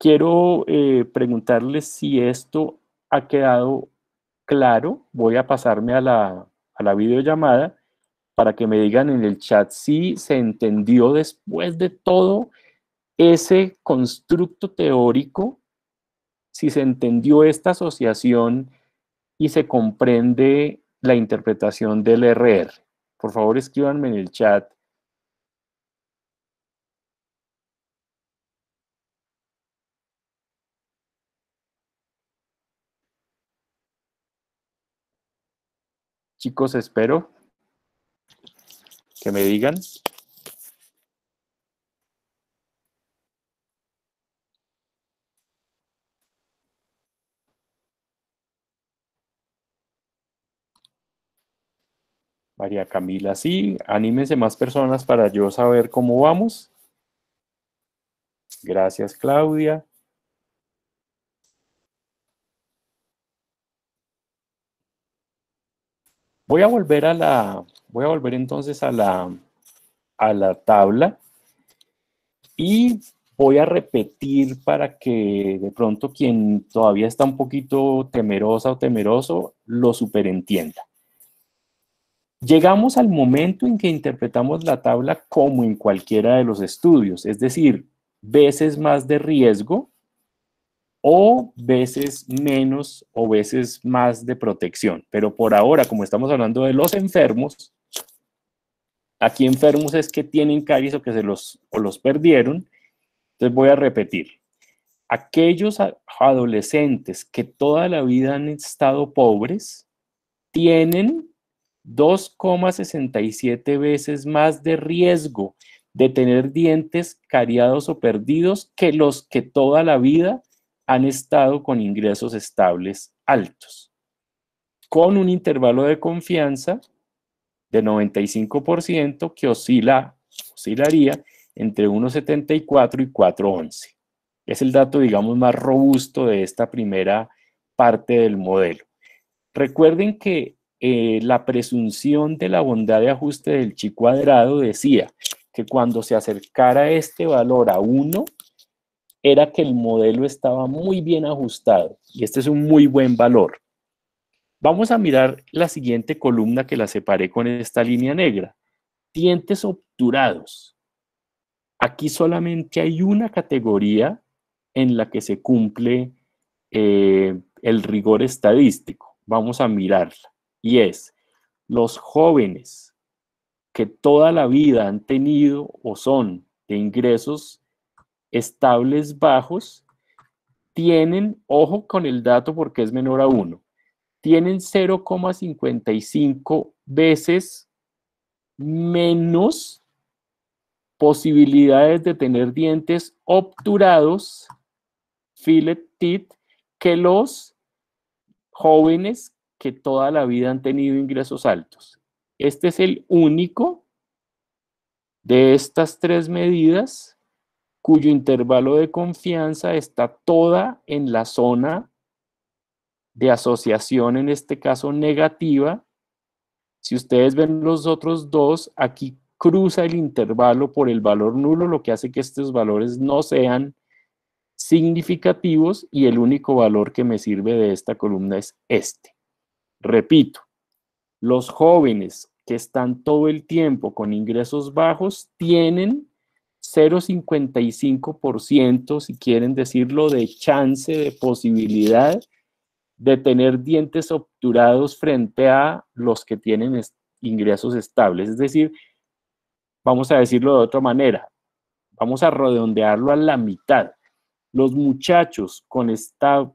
Quiero eh, preguntarles si esto ha quedado claro. Voy a pasarme a la, a la videollamada para que me digan en el chat si se entendió después de todo ese constructo teórico, si se entendió esta asociación y se comprende la interpretación del RR. Por favor, escríbanme en el chat Chicos, espero que me digan. María Camila, sí, anímense más personas para yo saber cómo vamos. Gracias, Claudia. Voy a volver a la, voy a volver entonces a la, a la tabla y voy a repetir para que de pronto quien todavía está un poquito temerosa o temeroso lo superentienda. Llegamos al momento en que interpretamos la tabla como en cualquiera de los estudios, es decir, veces más de riesgo o veces menos o veces más de protección. Pero por ahora, como estamos hablando de los enfermos, aquí enfermos es que tienen caries o que se los, los perdieron. Entonces voy a repetir. Aquellos adolescentes que toda la vida han estado pobres tienen 2,67 veces más de riesgo de tener dientes cariados o perdidos que los que toda la vida han estado con ingresos estables altos, con un intervalo de confianza de 95% que oscila, oscilaría entre 1,74 y 4,11. Es el dato, digamos, más robusto de esta primera parte del modelo. Recuerden que eh, la presunción de la bondad de ajuste del chi cuadrado decía que cuando se acercara este valor a 1, era que el modelo estaba muy bien ajustado y este es un muy buen valor. Vamos a mirar la siguiente columna que la separé con esta línea negra. Dientes obturados. Aquí solamente hay una categoría en la que se cumple eh, el rigor estadístico. Vamos a mirarla. Y es los jóvenes que toda la vida han tenido o son de ingresos estables bajos tienen, ojo con el dato porque es menor a 1, tienen 0,55 veces menos posibilidades de tener dientes obturados, fillet teeth, que los jóvenes que toda la vida han tenido ingresos altos. Este es el único de estas tres medidas cuyo intervalo de confianza está toda en la zona de asociación, en este caso negativa. Si ustedes ven los otros dos, aquí cruza el intervalo por el valor nulo, lo que hace que estos valores no sean significativos y el único valor que me sirve de esta columna es este. Repito, los jóvenes que están todo el tiempo con ingresos bajos tienen 0,55%, si quieren decirlo, de chance, de posibilidad de tener dientes obturados frente a los que tienen ingresos estables. Es decir, vamos a decirlo de otra manera, vamos a redondearlo a la mitad. Los muchachos con,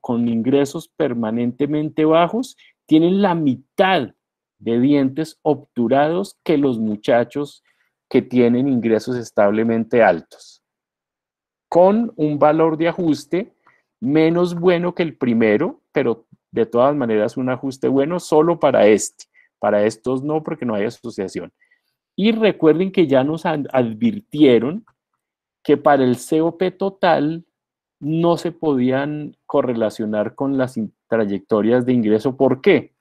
con ingresos permanentemente bajos tienen la mitad de dientes obturados que los muchachos que tienen ingresos establemente altos, con un valor de ajuste menos bueno que el primero, pero de todas maneras un ajuste bueno solo para este, para estos no porque no hay asociación. Y recuerden que ya nos advirtieron que para el COP total no se podían correlacionar con las trayectorias de ingreso. ¿Por qué?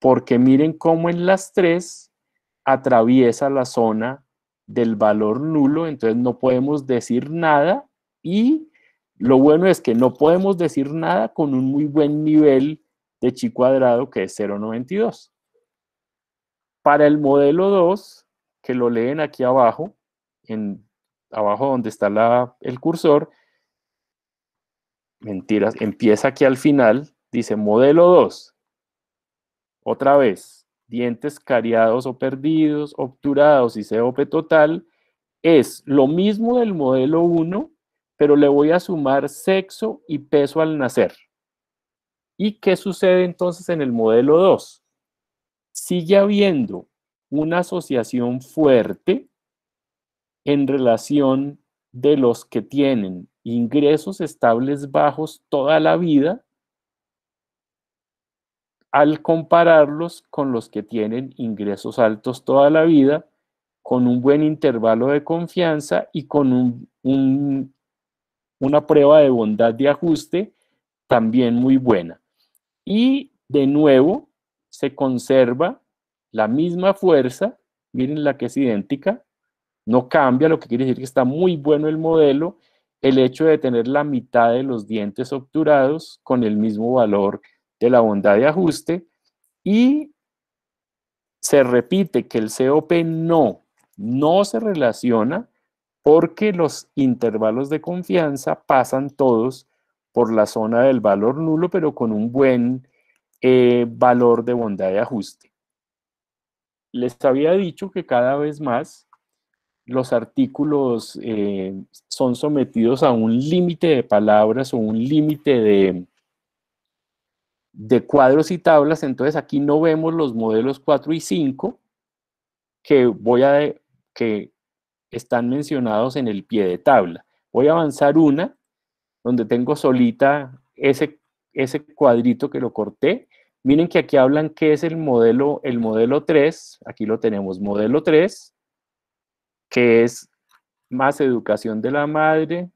Porque miren cómo en las tres atraviesa la zona del valor nulo, entonces no podemos decir nada y lo bueno es que no podemos decir nada con un muy buen nivel de chi cuadrado que es 0,92. Para el modelo 2, que lo leen aquí abajo, en, abajo donde está el cursor, mentiras, empieza aquí al final, dice modelo 2, otra vez, dientes cariados o perdidos, obturados y COP total, es lo mismo del modelo 1, pero le voy a sumar sexo y peso al nacer. ¿Y qué sucede entonces en el modelo 2? Sigue habiendo una asociación fuerte en relación de los que tienen ingresos estables bajos toda la vida al compararlos con los que tienen ingresos altos toda la vida, con un buen intervalo de confianza y con un, una prueba de bondad de ajuste también muy buena. Y de nuevo se conserva la misma fuerza, miren la que es idéntica, no cambia, lo que quiere decir que está muy bueno el modelo, el hecho de tener la mitad de los dientes obturados con el mismo valor de la bondad de ajuste y se repite que el COP no, no se relaciona porque los intervalos de confianza pasan todos por la zona del valor nulo, pero con un buen eh, valor de bondad de ajuste. Les había dicho que cada vez más los artículos eh, son sometidos a un límite de palabras o un límite de, de cuadros y tablas, entonces aquí no vemos los modelos 4 y 5 que, voy a, que están mencionados en el pie de tabla. Voy a avanzar una donde tengo solita ese, ese cuadrito que lo corté. Miren que aquí hablan que es el modelo, el modelo 3, aquí lo tenemos, modelo 3, que es más educación de la madre,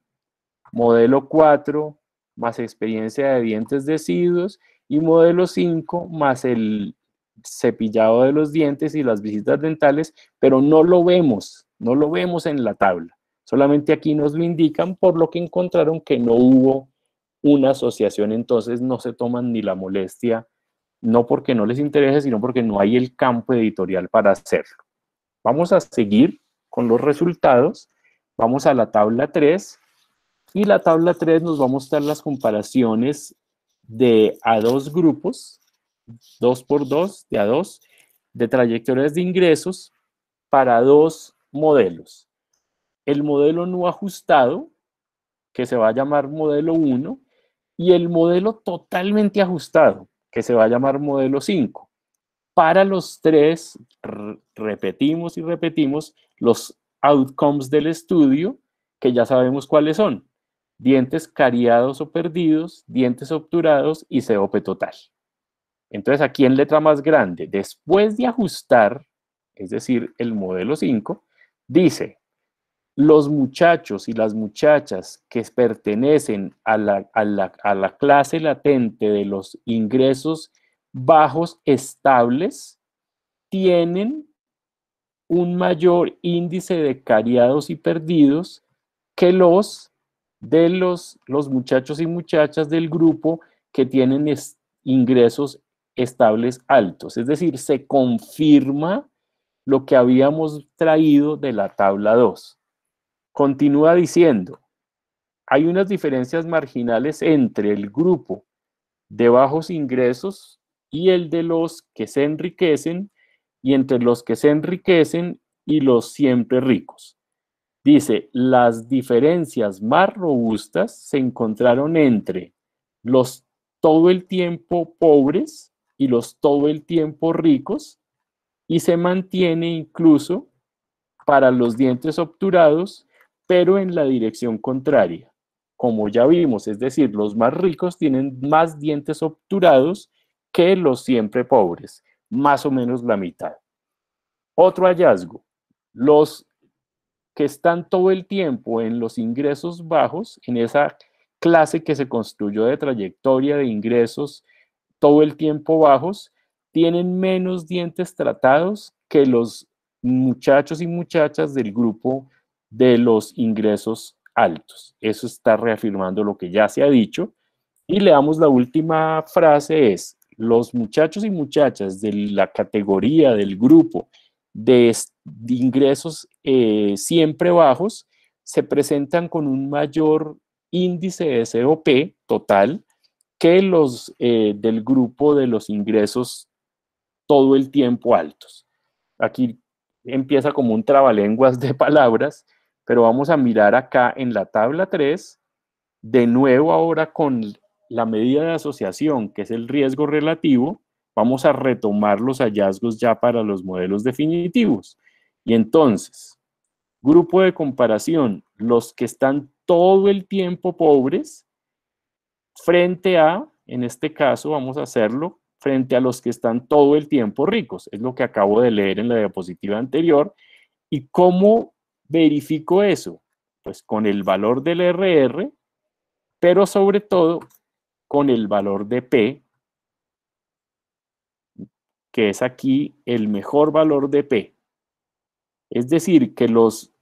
modelo 4, más experiencia de dientes deciduos, y modelo 5 más el cepillado de los dientes y las visitas dentales, pero no lo vemos, no lo vemos en la tabla. Solamente aquí nos lo indican por lo que encontraron que no hubo una asociación, entonces no se toman ni la molestia, no porque no les interese, sino porque no hay el campo editorial para hacerlo. Vamos a seguir con los resultados, vamos a la tabla 3 y la tabla 3 nos va a mostrar las comparaciones de a dos grupos, dos por dos, de a dos, de trayectorias de ingresos para dos modelos. El modelo no ajustado, que se va a llamar modelo 1, y el modelo totalmente ajustado, que se va a llamar modelo 5. Para los tres, repetimos y repetimos los outcomes del estudio, que ya sabemos cuáles son dientes cariados o perdidos, dientes obturados y COP total. Entonces, aquí en letra más grande, después de ajustar, es decir, el modelo 5, dice, los muchachos y las muchachas que pertenecen a la, a la clase latente de los ingresos bajos estables tienen un mayor índice de cariados y perdidos que los de los, los muchachos y muchachas del grupo que tienen ingresos estables altos. Es decir, se confirma lo que habíamos traído de la tabla 2. Continúa diciendo, hay unas diferencias marginales entre el grupo de bajos ingresos y el de los que se enriquecen y entre los que se enriquecen y los siempre ricos. Dice, las diferencias más robustas se encontraron entre los todo el tiempo pobres y los todo el tiempo ricos y se mantiene incluso para los dientes obturados, pero en la dirección contraria. Como ya vimos, es decir, los más ricos tienen más dientes obturados que los siempre pobres, más o menos la mitad. Otro hallazgo, los que están todo el tiempo en los ingresos bajos, en esa clase que se construyó de trayectoria de ingresos todo el tiempo bajos, tienen menos dientes tratados que los muchachos y muchachas del grupo de los ingresos altos. Eso está reafirmando lo que ya se ha dicho. Y le damos la última frase es, los muchachos y muchachas de la categoría del grupo de ingresos siempre eh, bajos, se presentan con un mayor índice de SOP total que los eh, del grupo de los ingresos todo el tiempo altos. Aquí empieza como un trabalenguas de palabras, pero vamos a mirar acá en la tabla 3, de nuevo ahora con la medida de asociación, que es el riesgo relativo, vamos a retomar los hallazgos ya para los modelos definitivos. Y entonces, Grupo de comparación, los que están todo el tiempo pobres frente a, en este caso vamos a hacerlo, frente a los que están todo el tiempo ricos. Es lo que acabo de leer en la diapositiva anterior. ¿Y cómo verifico eso? Pues con el valor del RR, pero sobre todo con el valor de P, que es aquí el mejor valor de P. Es decir, que los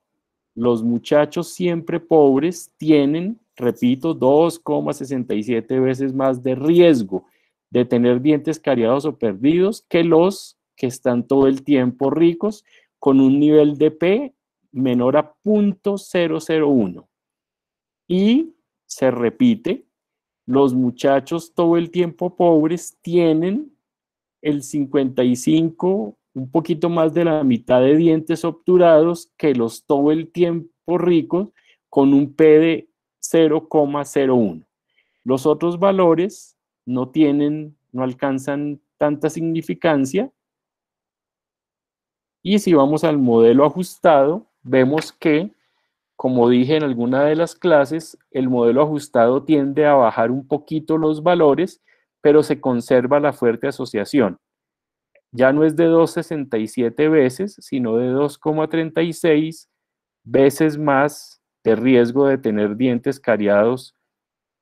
los muchachos siempre pobres tienen, repito, 2,67 veces más de riesgo de tener dientes cariados o perdidos que los que están todo el tiempo ricos con un nivel de P menor a 0.001. Y se repite, los muchachos todo el tiempo pobres tienen el 55 un poquito más de la mitad de dientes obturados que los todo el tiempo ricos con un P de 0,01. Los otros valores no tienen, no alcanzan tanta significancia. Y si vamos al modelo ajustado, vemos que, como dije en alguna de las clases, el modelo ajustado tiende a bajar un poquito los valores, pero se conserva la fuerte asociación ya no es de 2,67 veces, sino de 2,36 veces más de riesgo de tener dientes cariados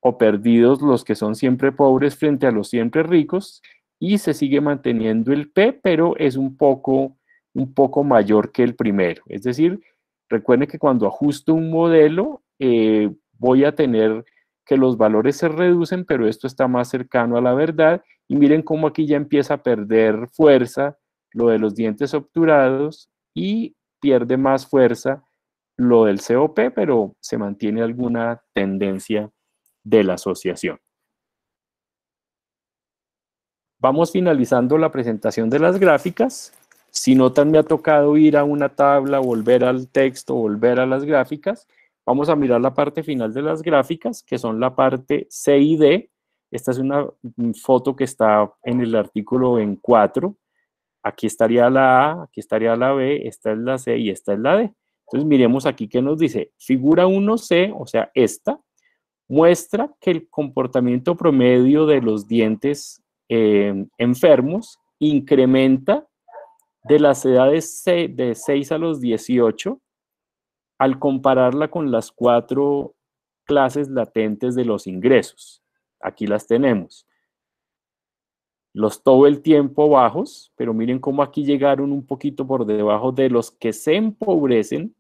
o perdidos los que son siempre pobres frente a los siempre ricos y se sigue manteniendo el P, pero es un poco, un poco mayor que el primero. Es decir, recuerden que cuando ajusto un modelo, eh, voy a tener los valores se reducen, pero esto está más cercano a la verdad. Y miren cómo aquí ya empieza a perder fuerza lo de los dientes obturados y pierde más fuerza lo del COP, pero se mantiene alguna tendencia de la asociación. Vamos finalizando la presentación de las gráficas. Si notan, me ha tocado ir a una tabla, volver al texto, volver a las gráficas. Vamos a mirar la parte final de las gráficas, que son la parte C y D. Esta es una mm, foto que está en el artículo en 4. Aquí estaría la A, aquí estaría la B, esta es la C y esta es la D. Entonces miremos aquí qué nos dice figura 1C, o sea, esta, muestra que el comportamiento promedio de los dientes em, enfermos incrementa de las edades de 6 a los 18 al compararla con las cuatro clases latentes de los ingresos. Aquí las tenemos. Los todo el tiempo bajos, pero miren cómo aquí llegaron un poquito por debajo de los que se empobrecen,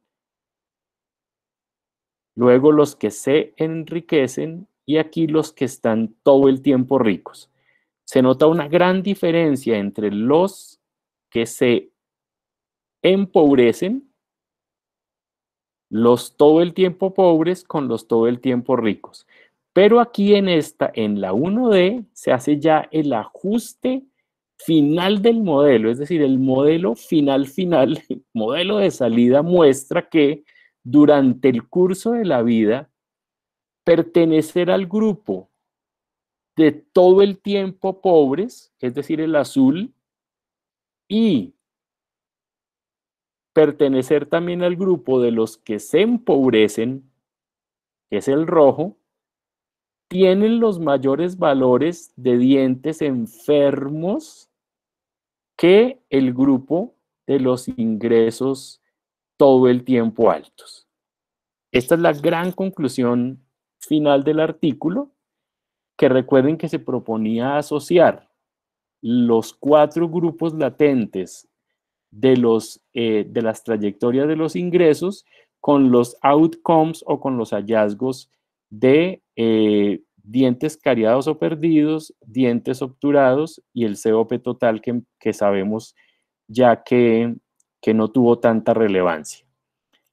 luego los que se enriquecen y aquí los que están todo el tiempo ricos. Se nota una gran diferencia entre los que se empobrecen los todo el tiempo pobres con los todo el tiempo ricos. Pero aquí en esta, en la 1D, se hace ya el ajuste final del modelo, es decir, el modelo final final, modelo de salida muestra que durante el curso de la vida, pertenecer al grupo de todo el tiempo pobres, es decir, el azul, y pertenecer también al grupo de los que se empobrecen, que es el rojo, tienen los mayores valores de dientes enfermos que el grupo de los ingresos todo el tiempo altos. Esta es la gran conclusión final del artículo, que recuerden que se proponía asociar los cuatro grupos latentes de, los, eh, las trayectorias de los ingresos con los outcomes o con los hallazgos de eh, dientes cariados o perdidos, dientes obturados y el COP total que, sabemos ya que, que, no tuvo tanta relevancia.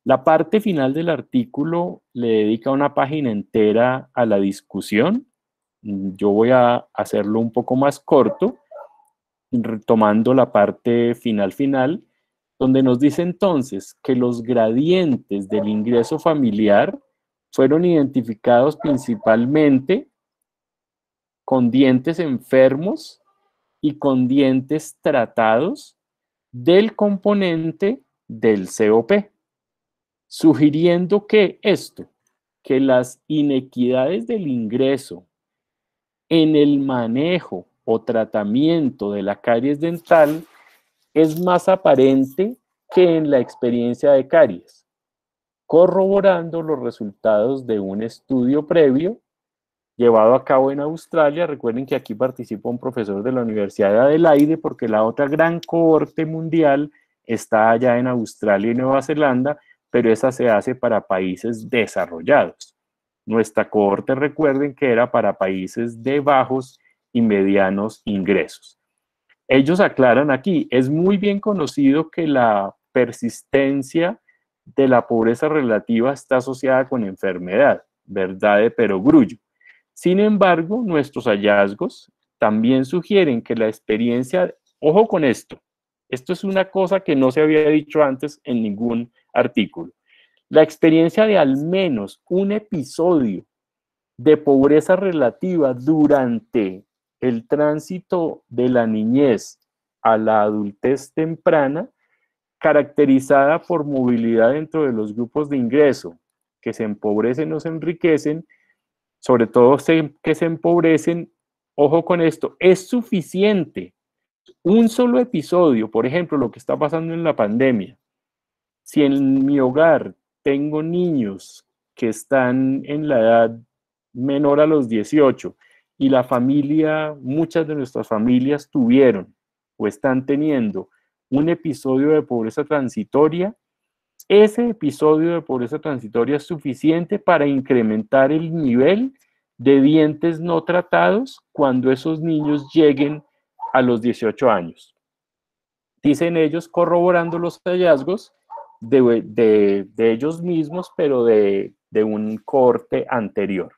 La parte final del artículo le dedica una página entera a la discusión. Mm, yo voy a hacerlo un poco más corto retomando la parte final final, donde nos dice entonces que los gradientes del ingreso familiar fueron identificados principalmente con dientes enfermos y con dientes tratados del componente del COP, sugiriendo que esto, que las inequidades del ingreso en el manejo o tratamiento de la caries dental es más aparente que en la experiencia de caries, corroborando los resultados de un estudio previo llevado a cabo en Australia. Recuerden que aquí participó un profesor de la Universidad de Adelaide porque la otra gran cohorte mundial está allá en Australia y Nueva Zelanda, pero esa se hace para países desarrollados. Nuestra cohorte, recuerden que era para países de bajos y medianos ingresos. Ellos aclaran aquí, es muy bien conocido que la persistencia de la pobreza relativa está asociada con enfermedad, verdad de perogrullo. Sin embargo, nuestros hallazgos también sugieren que la experiencia, ojo con esto, esto es una cosa que no se había dicho antes en ningún artículo, la experiencia de al menos un episodio de pobreza relativa durante el tránsito de la niñez a la adultez temprana, caracterizada por movilidad dentro de los grupos de ingreso, que se empobrecen o se enriquecen, sobre todo que se empobrecen, ojo con esto, es suficiente un solo episodio, por ejemplo, lo que está pasando en la pandemia. Si en mi hogar tengo niños que están en la edad menor a los 18 y la familia, muchas de nuestras familias tuvieron o están teniendo un episodio de pobreza transitoria, ese episodio de pobreza transitoria es suficiente para incrementar el nivel de dientes no tratados cuando esos niños lleguen a los 18 años. Dicen ellos, corroborando los hallazgos de, ellos mismos, pero de un corte anterior.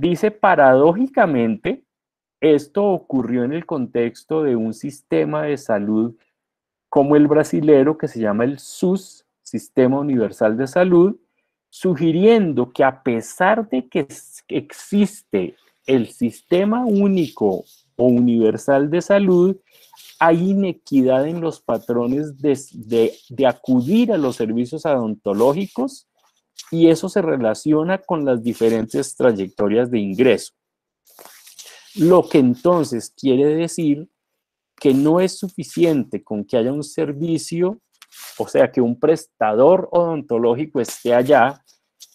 Dice, paradójicamente, esto ocurrió en el contexto de un sistema de salud como el brasilero que se llama el SUS, Sistema Universal de Salud, sugiriendo que a pesar de que existe el sistema único o universal de salud, hay inequidad en los patrones de, acudir a los servicios odontológicos y eso se relaciona con las diferentes trayectorias de ingreso. Lo que entonces quiere decir que no es suficiente con que haya un servicio, o sea, que un prestador odontológico esté allá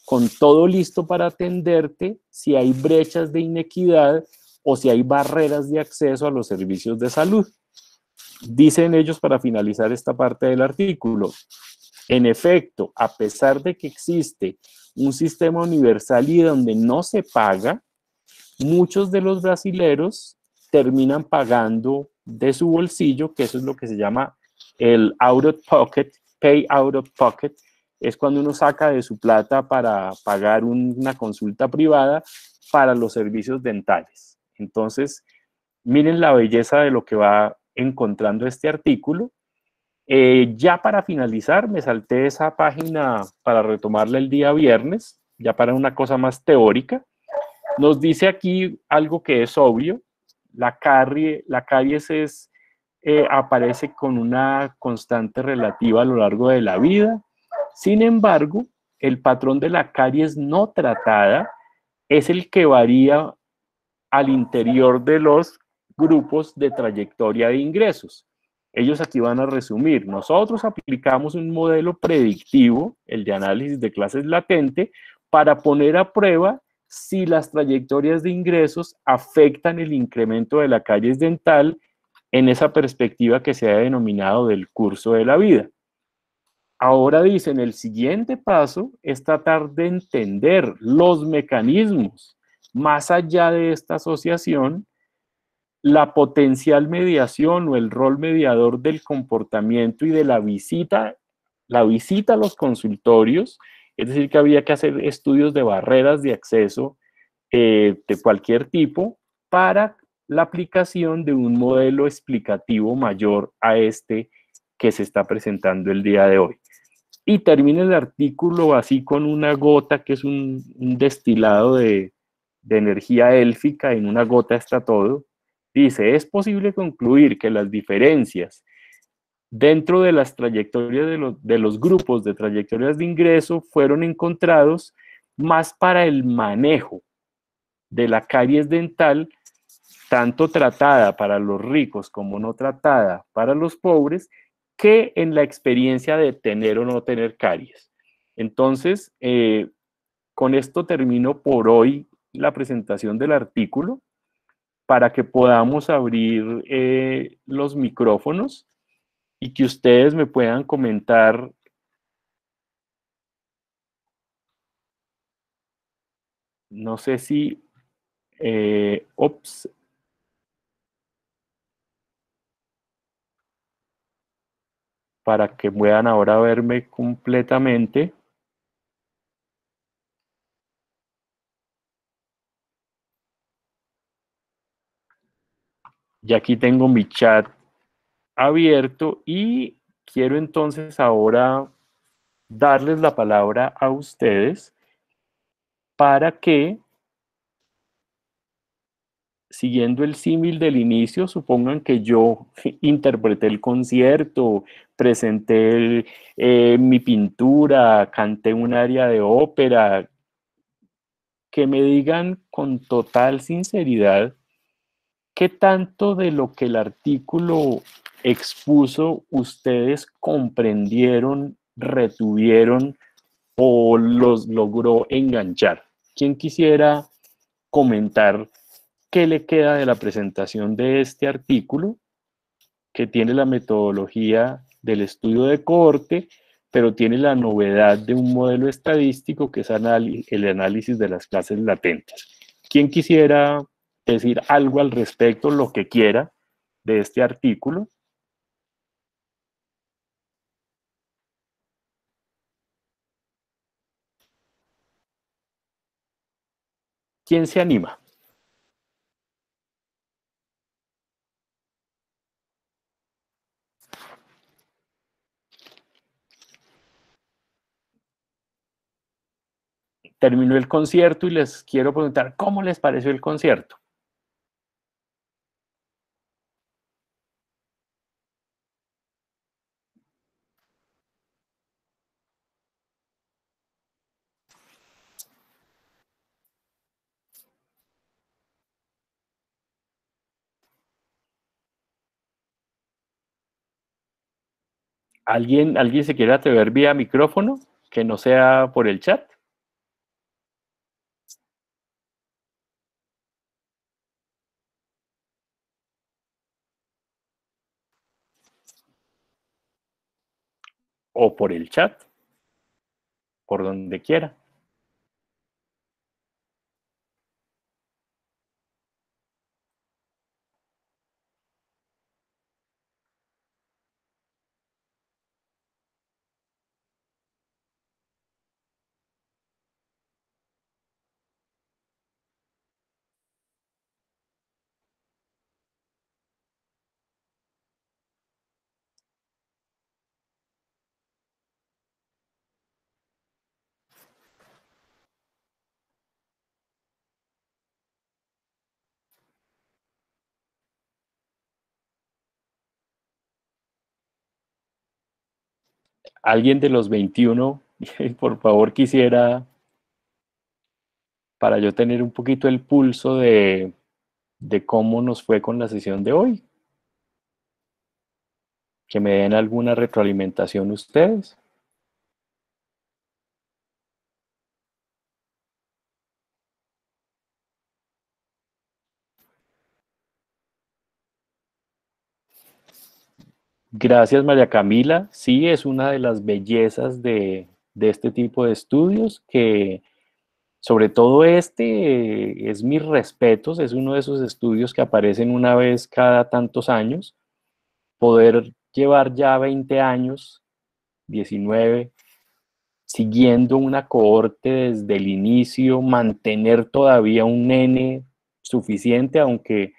con todo listo para atenderte si hay brechas de inequidad o si hay barreras de acceso a los servicios de salud. Dicen ellos para finalizar esta parte del artículo, en efecto, a pesar de que existe un sistema universal y donde no se paga, muchos de los brasileros terminan pagando de su bolsillo, que eso es lo que se llama el out of pocket, pay out of pocket, es cuando uno saca de su plata para pagar una consulta privada para los servicios dentales. Entonces, miren la belleza de lo que va encontrando este artículo eh, ya para finalizar, me salté esa página para retomarla el día viernes, ya para una cosa más teórica. Nos dice aquí algo que es obvio, la, caries eh, aparece con una constante relativa a lo largo de la vida. Sin embargo, el patrón de la caries no tratada es el que varía al interior de los grupos de trayectoria de ingresos. Ellos aquí van a resumir. Nosotros aplicamos un modelo predictivo, el de análisis de clases latente, para poner a prueba si las trayectorias de ingresos afectan el incremento de la calle dental en esa perspectiva que se ha denominado del curso de la vida. Ahora dicen, el siguiente paso es tratar de entender los mecanismos más allá de esta asociación la potencial mediación o el rol mediador del comportamiento y de la visita, la visita a los consultorios, es decir, que había que hacer estudios de barreras de acceso eh, de cualquier tipo para la aplicación de un modelo explicativo mayor a este que se está presentando el día de hoy. Y termina el artículo así con una gota que es un, destilado de, de energía élfica, en una gota está todo, Dice, es posible concluir que las diferencias dentro de las trayectorias de los, grupos de trayectorias de ingreso fueron encontrados más para el manejo de la caries dental, tanto tratada para los ricos como no tratada para los pobres, que en la experiencia de tener o no tener caries. Entonces, eh, con esto termino por hoy la presentación del artículo para que podamos abrir eh, los micrófonos y que ustedes me puedan comentar no sé si eh, ops para que puedan ahora verme completamente Y aquí tengo mi chat abierto y quiero entonces ahora darles la palabra a ustedes para que, siguiendo el símil del inicio, supongan que yo interpreté el concierto, presenté eh, mi pintura, canté un área de ópera, que me digan con total sinceridad ¿qué tanto de lo que el artículo expuso ustedes comprendieron, retuvieron o los logró enganchar? ¿Quién quisiera comentar qué le queda de la presentación de este artículo que tiene la metodología del estudio de cohorte, pero tiene la novedad de un modelo estadístico que es el análisis de las clases latentes? ¿Quién quisiera decir algo al respecto, lo que quiera, de este artículo. ¿Quién se anima? Terminó el concierto y les quiero preguntar, ¿cómo les pareció el concierto? ¿Alguien, ¿Alguien se quiere atrever vía micrófono que no sea por el chat? O por el chat, por donde quiera. alguien de los 21, por favor, quisiera, para yo tener un poquito el pulso de, de cómo nos fue con la sesión de hoy. Que me den alguna retroalimentación ustedes. Gracias, María Camila. Sí, es una de las bellezas de, este tipo de estudios que, sobre todo este, eh, es mis respetos, es uno de esos estudios que aparecen una vez cada tantos años. Poder llevar ya 20 años, 19, siguiendo una cohorte desde el inicio, mantener todavía un nene suficiente, aunque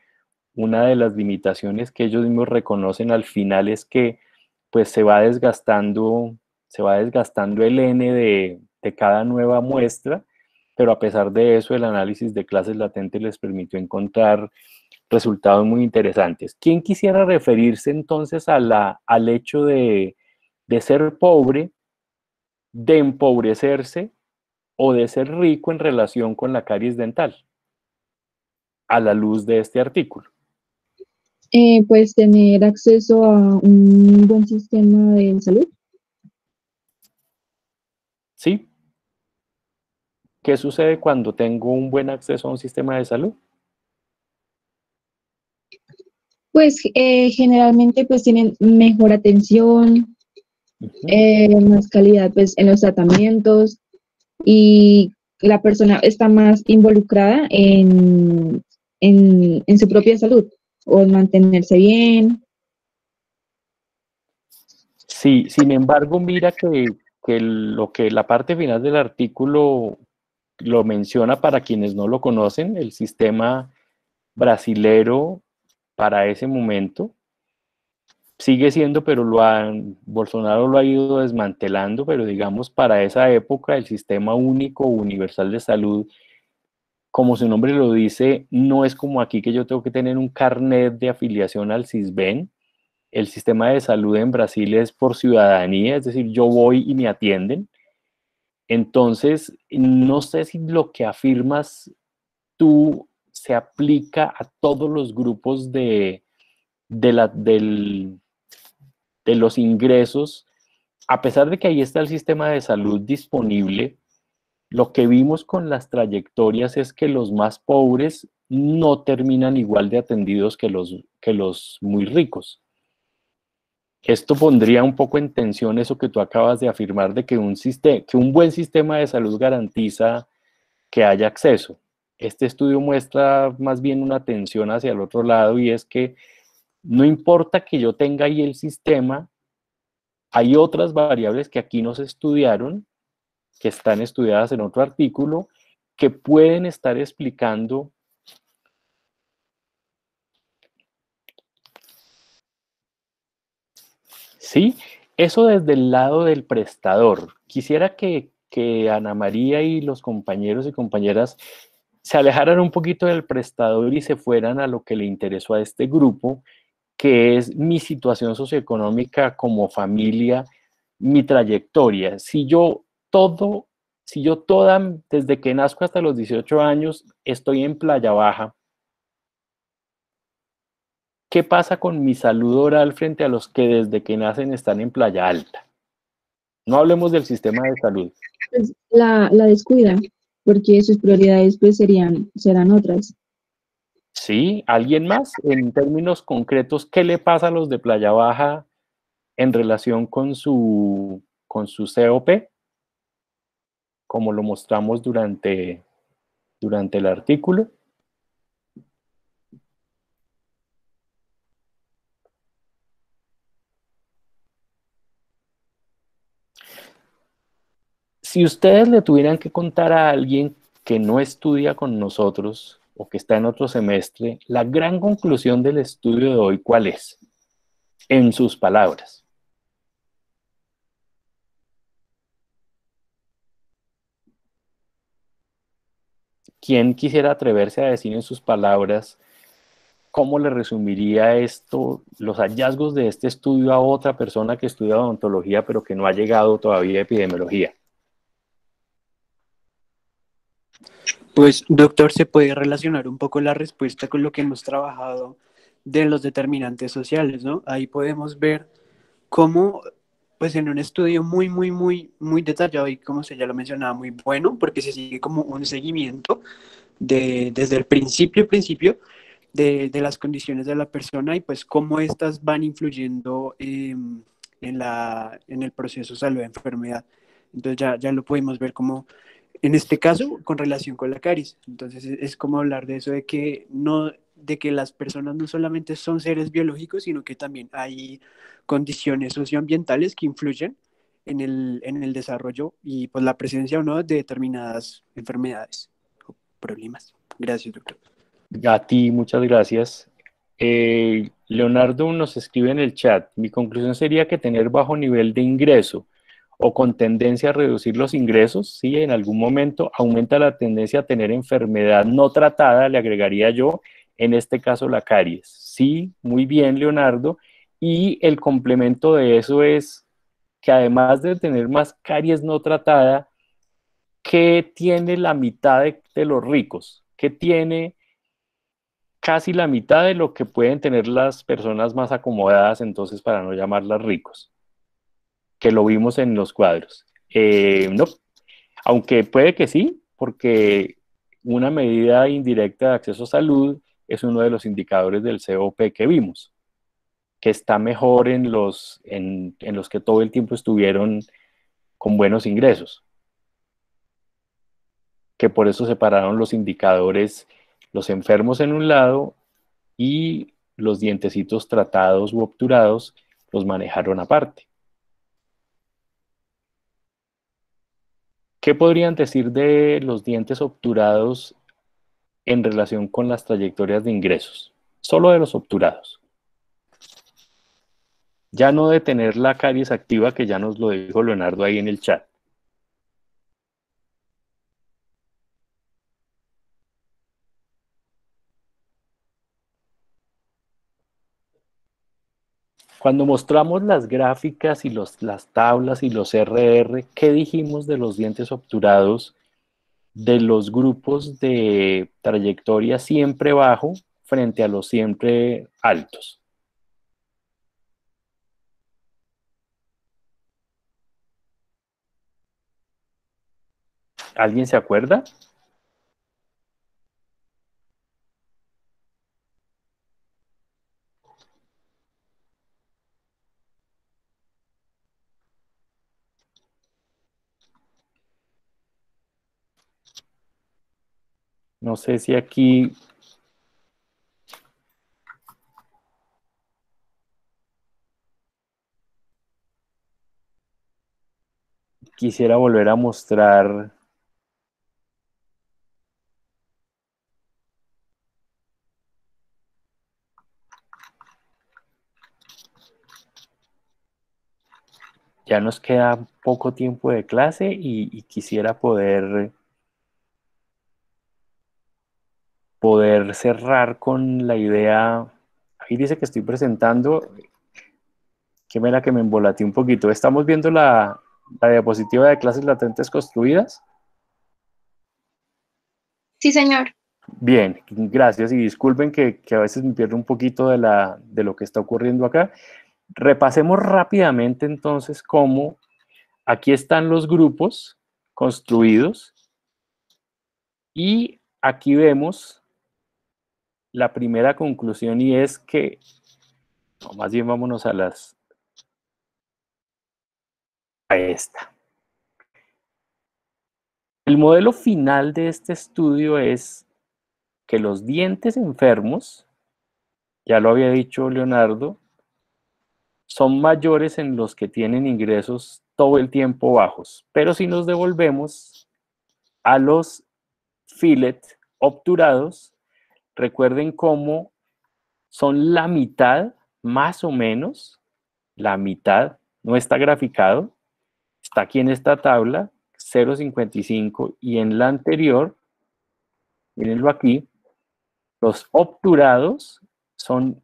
una de las limitaciones que ellos mismos reconocen al final es que pues se va desgastando, se va desgastando el N de, cada nueva muestra, pero a pesar de eso el análisis de clases latentes les permitió encontrar resultados muy interesantes. ¿Quién quisiera referirse entonces a la, al hecho de, de ser pobre, de empobrecerse o de ser rico en relación con la caries dental? A la luz de este artículo eh, pues tener acceso a un buen sistema de salud. Sí. ¿Qué sucede cuando tengo un buen acceso a un sistema de salud? Pues eh, generalmente pues tienen mejor atención, eh, más calidad pues en los tratamientos y la persona está más involucrada en su propia salud o mantenerse bien. Sí, sin embargo, mira que, lo que la parte final del artículo lo menciona para quienes no lo conocen, el sistema brasilero para ese momento sigue siendo, pero lo han, Bolsonaro lo ha ido desmantelando, pero digamos para esa época el sistema único universal de salud como su nombre lo dice, no es como aquí que yo tengo que tener un carnet de afiliación al CISBEN. El sistema de salud en Brasil es por ciudadanía, es decir, yo voy y me atienden. Entonces, no sé si lo que afirmas tú se aplica a todos los grupos de, de los ingresos, a pesar de que ahí está el sistema de salud disponible, lo que vimos con las trayectorias es que los más pobres no terminan igual de atendidos que los, que los muy ricos. Esto pondría un poco en tensión eso que tú acabas de afirmar de que un, sistema, que un buen sistema de salud garantiza que haya acceso. Este estudio muestra más bien una tensión hacia el otro lado y es que no importa que yo tenga ahí el sistema, hay otras variables que aquí nos se estudiaron que están estudiadas en otro artículo, que pueden estar explicando ¿Sí? Eso desde el lado del prestador. Quisiera que, que, Ana María y los compañeros y compañeras se alejaran un poquito del prestador y se fueran a lo que le interesó a este grupo, que es mi situación socioeconómica como familia, mi trayectoria. Si yo todo, si yo toda, desde que nazco hasta los 18 años, estoy en playa baja, ¿qué pasa con mi salud oral frente a los que desde que nacen están en playa alta? No hablemos del sistema de salud. Pues, la, descuida, porque sus prioridades pues serían, serán otras. Sí, ¿alguien más? En términos concretos, ¿qué le pasa a los de playa baja en relación con su, con su COP? como lo mostramos durante, durante el artículo. Si ustedes le tuvieran que contar a alguien que no estudia con nosotros o que está en otro semestre, la gran conclusión del estudio de hoy, ¿cuál es? En sus palabras. ¿Quién quisiera atreverse a decir en sus palabras cómo le resumiría esto, los hallazgos de este estudio a otra persona que estudia odontología pero que no ha llegado todavía a epidemiología? Pues, doctor, se puede relacionar un poco la respuesta con lo que hemos trabajado de los determinantes sociales, ¿no? Ahí podemos ver cómo pues en un estudio muy, muy, muy, muy detallado y como se ya lo mencionaba, muy bueno, porque se sigue como un seguimiento desde el principio, principio, de, las condiciones de la persona y pues cómo estas van influyendo em, en, la, en el proceso salud-enfermedad. Entonces ya, ya lo pudimos ver como en este caso, con relación con la caries. Entonces, e-, es como hablar de eso, de que, no, de que las personas no solamente son seres biológicos, sino que también hay condiciones socioambientales que influyen en el, en el desarrollo y pues, la presencia o no de determinadas enfermedades o problemas. Gracias, doctor. A ti, muchas gracias. Eh, Leonardo nos escribe en el chat, mi conclusión sería que tener bajo nivel de ingreso o con tendencia a reducir los ingresos, si en algún momento aumenta la tendencia a tener enfermedad no tratada, le agregaría yo, en este caso la caries. Sí, muy bien, Leonardo. Y el complemento de eso es que además de tener más caries no tratada, ¿qué tiene la mitad de, de los ricos? ¿Qué tiene casi la mitad de lo que pueden tener las personas más acomodadas, entonces para no llamarlas ricos? que lo vimos en los cuadros. Eh, no, aunque puede que sí, porque una medida indirecta de acceso a salud es uno de los indicadores del COP que vimos, que está mejor en los, en, en los que todo el tiempo estuvieron con buenos ingresos, que por eso separaron los indicadores, los enfermos en un lado y los dientecitos tratados u obturados los manejaron aparte. ¿Qué podrían decir de los dientes obturados en relación con las trayectorias de ingresos? Solo de los obturados. Ya no de tener la caries activa, que ya nos lo dijo Leonardo ahí en el chat. Cuando mostramos las gráficas y las tablas y los RR, ¿qué dijimos de los dientes obturados de los grupos de trayectoria siempre bajo frente a los siempre altos? ¿Alguien se acuerda? No sé si aquí... Quisiera volver a mostrar... Ya nos queda poco tiempo de clase y, quisiera poder poder cerrar con la idea, ahí dice que estoy presentando, ¿Qué mera que me embolatí un poquito, estamos viendo la, la diapositiva de clases latentes construidas. Sí, señor. Bien, gracias y disculpen que, que, a veces me pierdo un poquito de, de lo que está ocurriendo acá. Repasemos rápidamente entonces cómo aquí están los grupos construidos y aquí vemos la primera conclusión y es que, o más bien vámonos a las, a esta. El modelo final de este estudio es que los dientes enfermos, ya lo había dicho Leonardo, son mayores en los que tienen ingresos todo el tiempo bajos. Pero si nos devolvemos a los fillet obturados, recuerden cómo son la mitad, más o menos, la mitad, no está graficado, está aquí en esta tabla, 0,55, y en la anterior, mírenlo aquí, los obturados son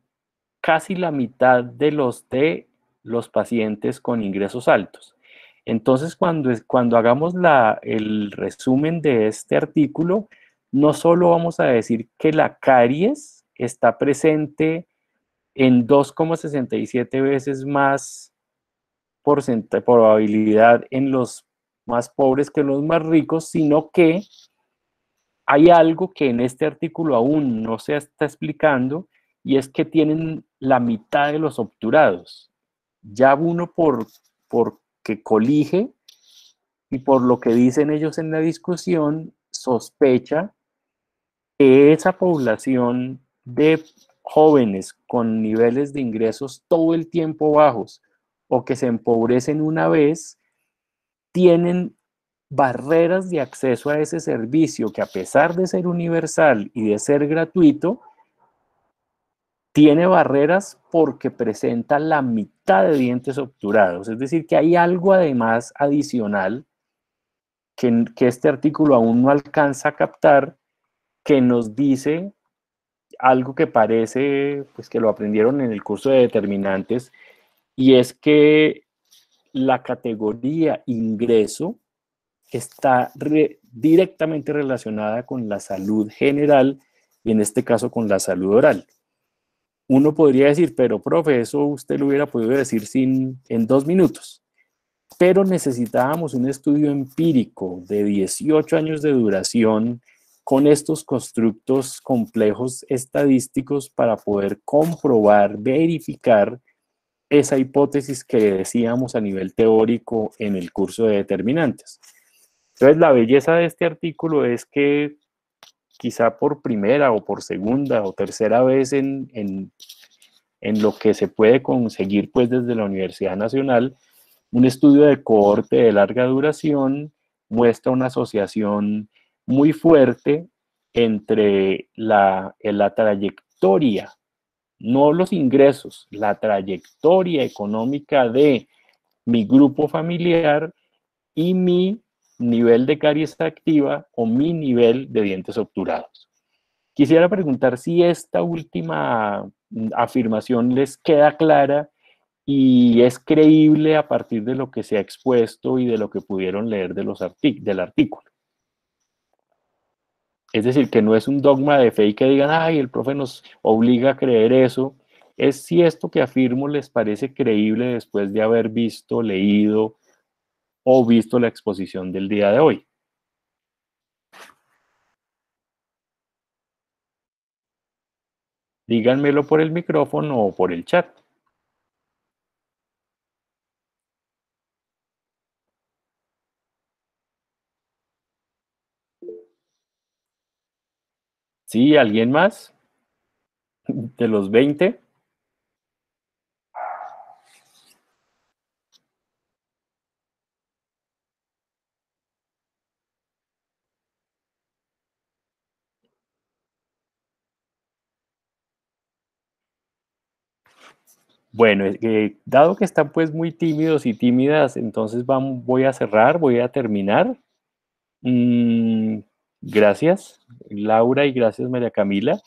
casi la mitad de los de los pacientes con ingresos altos. Entonces, cuando, cuando hagamos la, el resumen de este artículo, no solo vamos a decir que la caries está presente en 2,67 veces más probabilidad en los más pobres que en los más ricos, sino que hay algo que en este artículo aún no se está explicando y es que tienen la mitad de los obturados. Ya uno por, porque colige y por lo que dicen ellos en la discusión, sospecha esa población de jóvenes con niveles de ingresos todo el tiempo bajos o que se empobrecen una vez, tienen barreras de acceso a ese servicio que a pesar de ser universal y de ser gratuito, tiene barreras porque presenta la mitad de dientes obturados. Es decir, que hay algo además adicional que, este artículo aún no alcanza a captar que nos dice algo que parece pues que lo aprendieron en el curso de determinantes y es que la categoría ingreso está directamente relacionada con la salud general y en este caso con la salud oral. Uno podría decir, pero profe, eso usted lo hubiera podido decir sin, en dos minutos. Pero necesitábamos un estudio empírico de 18 años de duración con estos constructos complejos estadísticos para poder comprobar, verificar esa hipótesis que decíamos a nivel teórico en el curso de determinantes. Entonces, la belleza de este artículo es que quizá por primera o por segunda o tercera vez en, en lo que se puede conseguir pues desde la Universidad Nacional, un estudio de cohorte de larga duración muestra una asociación muy fuerte entre la, la trayectoria, no los ingresos, la trayectoria económica de mi grupo familiar y mi nivel de caries activa o mi nivel de dientes obturados. Quisiera preguntar si esta última afirmación les queda clara y es creíble a partir de lo que se ha expuesto y de lo que pudieron leer de los del artículo. Es decir, que no es un dogma de fe y que digan, ay, el profe nos obliga a creer eso. Es si esto que afirmo les parece creíble después de haber visto, leído o visto la exposición del día de hoy. Díganmelo por el micrófono o por el chat. ¿Sí? ¿Alguien más? De los 20. Bueno, dado que están pues muy tímidos y tímidas, entonces voy a cerrar, voy a terminar. Mm, Gracias, Laura, y gracias, María Camila.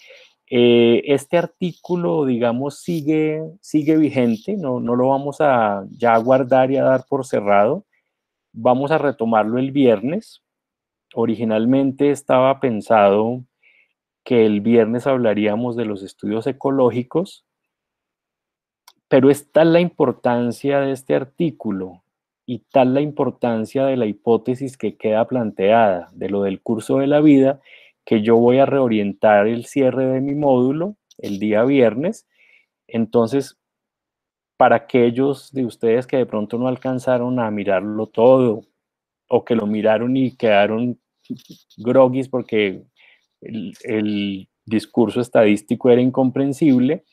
Eh, este artículo, digamos, sigue, vigente, no, lo vamos a ya guardar y a dar por cerrado. Vamos a retomarlo el viernes. Originalmente estaba pensado que el viernes hablaríamos de los estudios ecológicos, pero está la importancia de este artículo y tal la importancia de la hipótesis que queda planteada de lo del curso de la vida, que yo voy a reorientar el cierre de mi módulo el día viernes. Entonces, para aquellos de ustedes que de pronto no alcanzaron a mirarlo todo o que lo miraron y quedaron groguis porque el, el discurso estadístico era incomprensible,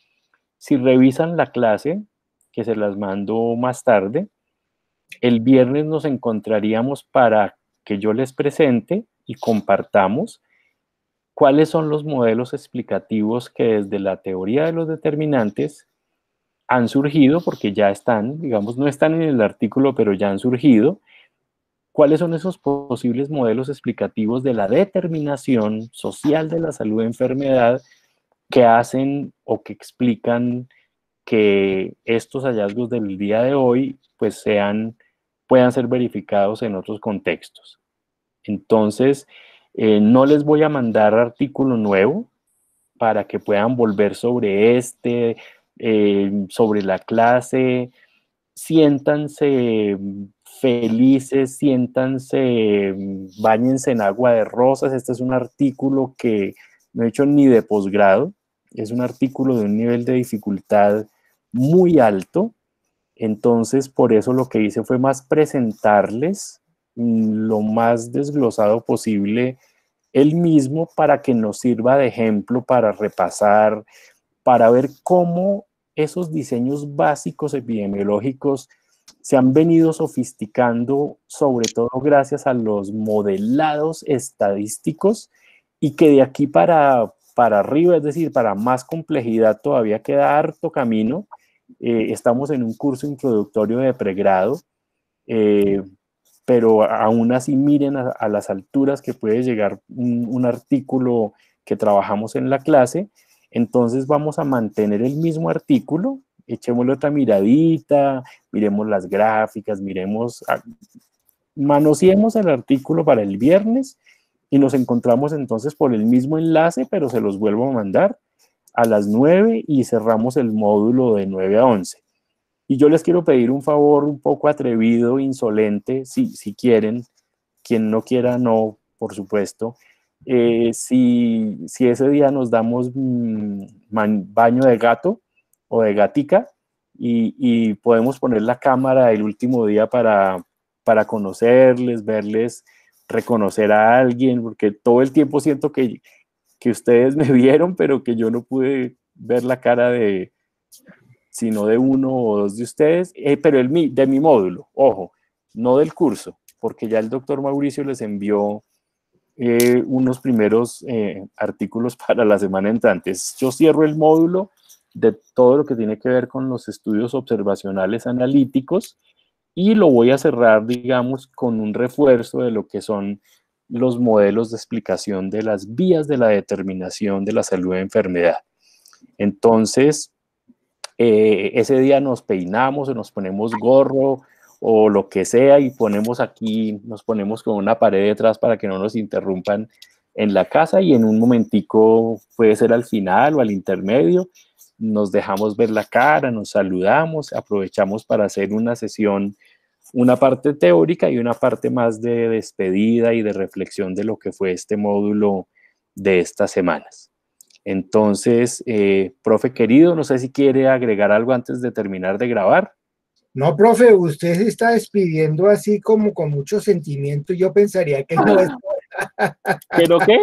si revisan la clase, que se las mando más tarde, el viernes nos encontraríamos para que yo les presente y compartamos cuáles son los modelos explicativos que desde la teoría de los determinantes han surgido, porque ya están, digamos, no están en el artículo, pero ya han surgido, cuáles son esos posibles modelos explicativos de la determinación social de la salud de enfermedad que hacen o que explican que estos hallazgos del día de hoy pues sean, puedan ser verificados en otros contextos. Entonces, eh, no les voy a mandar artículo nuevo para que puedan volver sobre este, eh, sobre la clase. Siéntanse felices, siéntanse, bañense en agua de rosas. Este es un artículo que no he hecho ni de posgrado. Es un artículo de un nivel de dificultad muy alto. Entonces, por eso lo que hice fue más presentarles lo más desglosado posible el mismo para que nos sirva de ejemplo, para repasar, para ver cómo esos diseños básicos epidemiológicos se han venido sofisticando, sobre todo gracias a los modelados estadísticos y que de aquí para, para arriba, es decir, para más complejidad todavía queda harto camino, eh, estamos en un curso introductorio de pregrado, eh, pero aún así miren a, las alturas que puede llegar un, un artículo que trabajamos en la clase, entonces vamos a mantener el mismo artículo, echémosle otra miradita, miremos las gráficas, miremos, manoseemos el artículo para el viernes y nos encontramos entonces por el mismo enlace, pero se los vuelvo a mandar a las 9 y cerramos el módulo de 9 a 11. Y yo les quiero pedir un favor un poco atrevido, insolente, si, quieren, quien no quiera, no, por supuesto. Eh, si, ese día nos damos mm, baño de gato o de gatica y, y, podemos poner la cámara el último día para, para conocerles, verles, reconocer a alguien, porque todo el tiempo siento que que ustedes me vieron, pero que yo no pude ver la cara de, sino de uno o dos de ustedes, eh, pero el, de mi módulo, ojo, no del curso, porque ya el doctor Mauricio les envió eh, unos primeros eh, artículos para la semana entrante. Yo cierro el módulo de todo lo que tiene que ver con los estudios observacionales analíticos y lo voy a cerrar, digamos, con un refuerzo de lo que son los modelos de explicación de las vías de la determinación de la salud de enfermedad. Entonces, eh, ese día nos peinamos o nos ponemos gorro o lo que sea y ponemos aquí, nos ponemos con una pared detrás para que no nos interrumpan en la casa y en un momentico, puede ser al final o al intermedio, nos dejamos ver la cara, nos saludamos, aprovechamos para hacer una sesión una parte teórica y una parte más de despedida y de reflexión de lo que fue este módulo de estas semanas. Entonces, eh, profe querido, no sé si quiere agregar algo antes de terminar de grabar. No, profe, usted se está despidiendo así como con mucho sentimiento. Yo pensaría que no es. ¿Pero qué?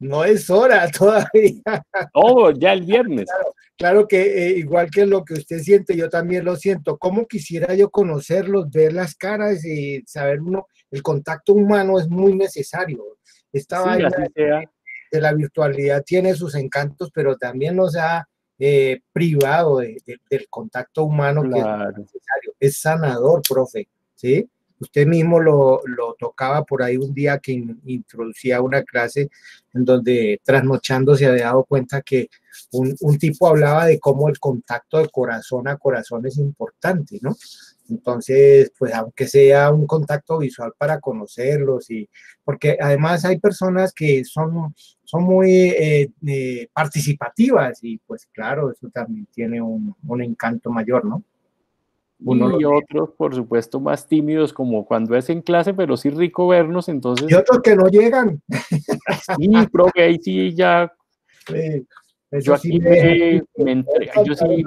no es hora todavía. Oh, ya el viernes. Claro, que eh, igual que lo que usted siente, yo también lo siento. ¿Cómo quisiera yo conocerlos, ver las caras y saber uno? El contacto humano es muy necesario. Esta vaina de, la virtualidad tiene sus encantos, pero también nos ha eh, privado del contacto humano que es necesario. Es sanador, profe, ¿sí? Usted mismo lo, tocaba por ahí un día que introducía una clase en donde trasnochando se había dado cuenta que un, tipo hablaba de cómo el contacto de corazón a corazón es importante, ¿no? Entonces, pues aunque sea un contacto visual para conocerlos y porque además hay personas que son, son muy eh, eh, participativas y pues claro, eso también tiene un encanto mayor, ¿no? uno y otro, por supuesto, más tímidos, como cuando es en clase, pero sí rico vernos, entonces... Y otros que no llegan. Sí, profe, ahí sí ya... yo aquí me,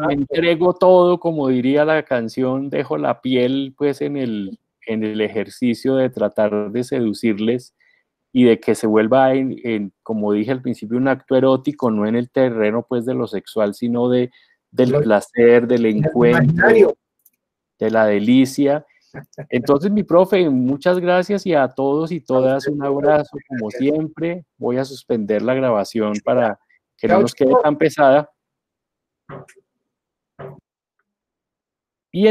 entrego, todo, como diría la canción, dejo la piel pues en el, en el ejercicio de tratar de seducirles y de que se vuelva, en, como dije al principio, un acto erótico, no en el terreno pues de lo sexual, sino de, del placer, del encuentro, de la delicia. Entonces, mi profe, muchas gracias y a todos y todas un abrazo, como siempre. Voy a suspender la grabación para que no nos quede tan pesada.